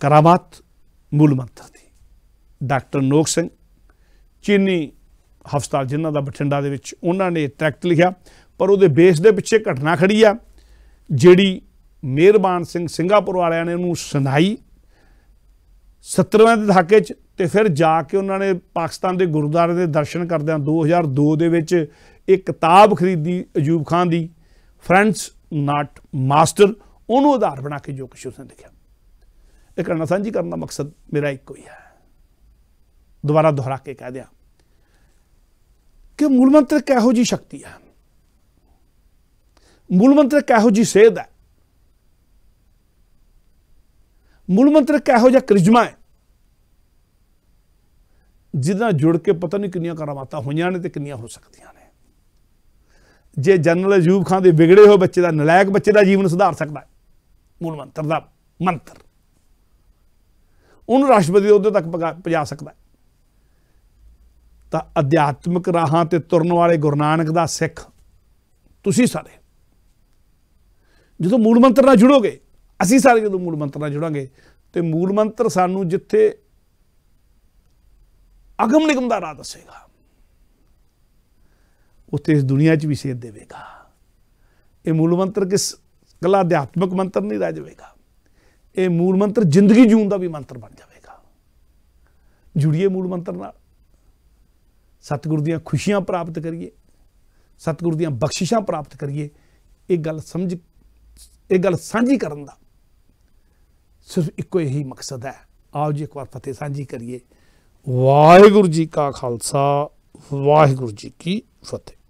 ਕਰਾਮਾਤ ਮੂਲ ਮੰਤਰ ਦੀ ਡਾਕਟਰ ਨੋਕ ਸਿੰਘ ਚੀਨੀ ਹਸਪਤਾਲ ਜਿਨ੍ਹਾਂ ਦਾ ਬਠਿੰਡਾ ਦੇ ਵਿੱਚ ਉਹਨਾਂ ਨੇ ਟ੍ਰੈਕਟ ਲਿਖਿਆ ਪਰ ਉਹਦੇ ਬੇਸ ਦੇ ਪਿੱਛੇ ਘਟਨਾ ਖੜੀ ਆ ਜਿਹੜੀ ਮਿਹਰਬਾਨ ਸਿੰਘ ਸਿੰਗਾਪੁਰ ਵਾਲਿਆਂ ਨੇ ਉਹਨੂੰ ਸੁਣਾਈ 70ਵੇਂ ਦਹਾਕੇ 'ਚ ਤੇ ਫਿਰ ਜਾ ਕੇ ਉਹਨਾਂ ਨੇ ਪਾਕਿਸਤਾਨ ਦੇ ਗੁਰਦੁਆਰੇ ਦੇ ਦਰਸ਼ਨ ਕਰਦਿਆਂ 2002 ਦੇ ਵਿੱਚ ਇੱਕ ਕਿਤਾਬ ਖਰੀਦੀ ਅਯੂਬ ਖਾਨ ਦੀ ਫਰੈਂਡਸ ਨਾਟ ਮਾਸਟਰ ਉਹਨੂੰ ਆਧਾਰ ਬਣਾ ਕੇ ਜੋ ਕੁਝ ਉਸਨੇ ਲਿਖਿਆ ਇਹ ਕਰਨਾ ਸਾਂਝੀ ਕਰਨ ਦਾ ਮਕਸਦ ਮੇਰਾ ਇੱਕੋ ਹੀ ਹੈ ਦੁਬਾਰਾ ਦੁਹਰਾ ਕੇ ਕਹਿ ਦਿਆਂ ਕਿ ਮੂਲ ਮੰਤਰ ਕਿਹੋ ਜੀ ਸ਼ਕਤੀ ਹੈ ਮੂਲ ਮੰਤਰ ਕਿਹੋ ਜੀ ਸੇਧ ਹੈ ਮੂਲ ਮੰਤਰ ਕਿਹੋ ਜਿਹਾ ਕਰਿਜ਼ਮਾ ਹੈ ਜਿਹਦਾ ਜੁੜ ਕੇ ਪਤਾ ਨਹੀਂ ਕਿੰਨੀਆਂ ਕਰਾਮਾਤਾਂ ਹੋਈਆਂ ਨੇ ਤੇ ਕਿੰਨੀਆਂ ਹੋ ਸਕਦੀਆਂ ਨੇ ਜੇ ਜਨਰਲ ਅਜੂਬ ਖਾਨ ਦੇ ਵਿਗੜੇ ਹੋਏ ਬੱਚੇ ਦਾ ਨਲਾਇਕ ਬੱਚੇ ਦਾ ਜੀਵਨ ਸੁਧਾਰ ਸਕਦਾ ਹੈ ਮੂਲ ਮੰਤਰ ਦਾ ਮੰਤਰ ਉਹਨੂੰ ਰਾਸ਼ਟਰਪਤੀ ਦੇ ਅਹੁਦੇ ਤੱਕ ਪਹੁੰਚਾ ਸਕਦਾ ਹੈ ਤਾਂ ਅਧਿਆਤਮਿਕ ਰਾਹਾਂ ਤੇ ਤੁਰਨ ਵਾਲੇ ਗੁਰੂ ਨਾਨਕ ਦਾ ਸਿੱਖ ਤੁਸੀਂ ਸਾਰੇ ਜਦੋਂ ਮੂਲ ਮੰਤਰ ਨਾਲ ਜੁੜੋਗੇ ਅਸੀਂ ਸਾਰੇ ਜਦੋਂ ਮੂਲ ਮੰਤਰ ਨਾਲ ਜੁੜਾਂਗੇ ਤੇ ਮੂਲ ਮੰਤਰ ਸਾਨੂੰ ਜਿੱਥੇ ਅਗਮ ਨਿਗਮ ਦਾ ਰਾਹ ਦੱਸੇਗਾ ਉੱਥੇ ਇਸ ਦੁਨੀਆ 'ਚ ਵੀ ਸੇਧ ਦੇਵੇਗਾ ਇਹ ਮੂਲ ਮੰਤਰ ਕਿਸ ਕਲਾ ਅਧਿਆਤਮਿਕ ਮੰਤਰ ਨਹੀਂ ਰਹਿ ਜਾਵੇਗਾ ਇਹ ਮੂਲ ਮੰਤਰ ਜ਼ਿੰਦਗੀ ਜੂਣ ਦਾ ਵੀ ਮੰਤਰ ਬਣ ਜਾਵੇਗਾ ਜੁੜੀਏ ਮੂਲ ਮੰਤਰ ਨਾਲ ਸਤਿਗੁਰ ਦੀਆਂ ਖੁਸ਼ੀਆਂ ਪ੍ਰਾਪਤ ਕਰੀਏ ਸਤਿਗੁਰ ਦੀਆਂ ਬਖਸ਼ਿਸ਼ਾਂ ਪ੍ਰਾਪਤ ਕਰੀਏ ਇਹ ਗੱਲ ਸਮਝ ਇਹ ਗੱਲ ਸਾਂਝੀ ਕਰਨ ਦਾ ਸਿਰਫ ਇੱਕੋ ਹੀ ਮਕਸਦ ਹੈ ਆਓ ਜੀ ਇੱਕ ਵਾਰ ਫਤਿਹ ਸਾਂਝੀ ਕਰੀਏ ਵਾਹਿਗੁਰੂ ਜੀ ਕਾ ਖਾਲਸਾ ਵਾਹਿਗੁਰੂ ਜੀ ਕੀ ਫਤਿਹ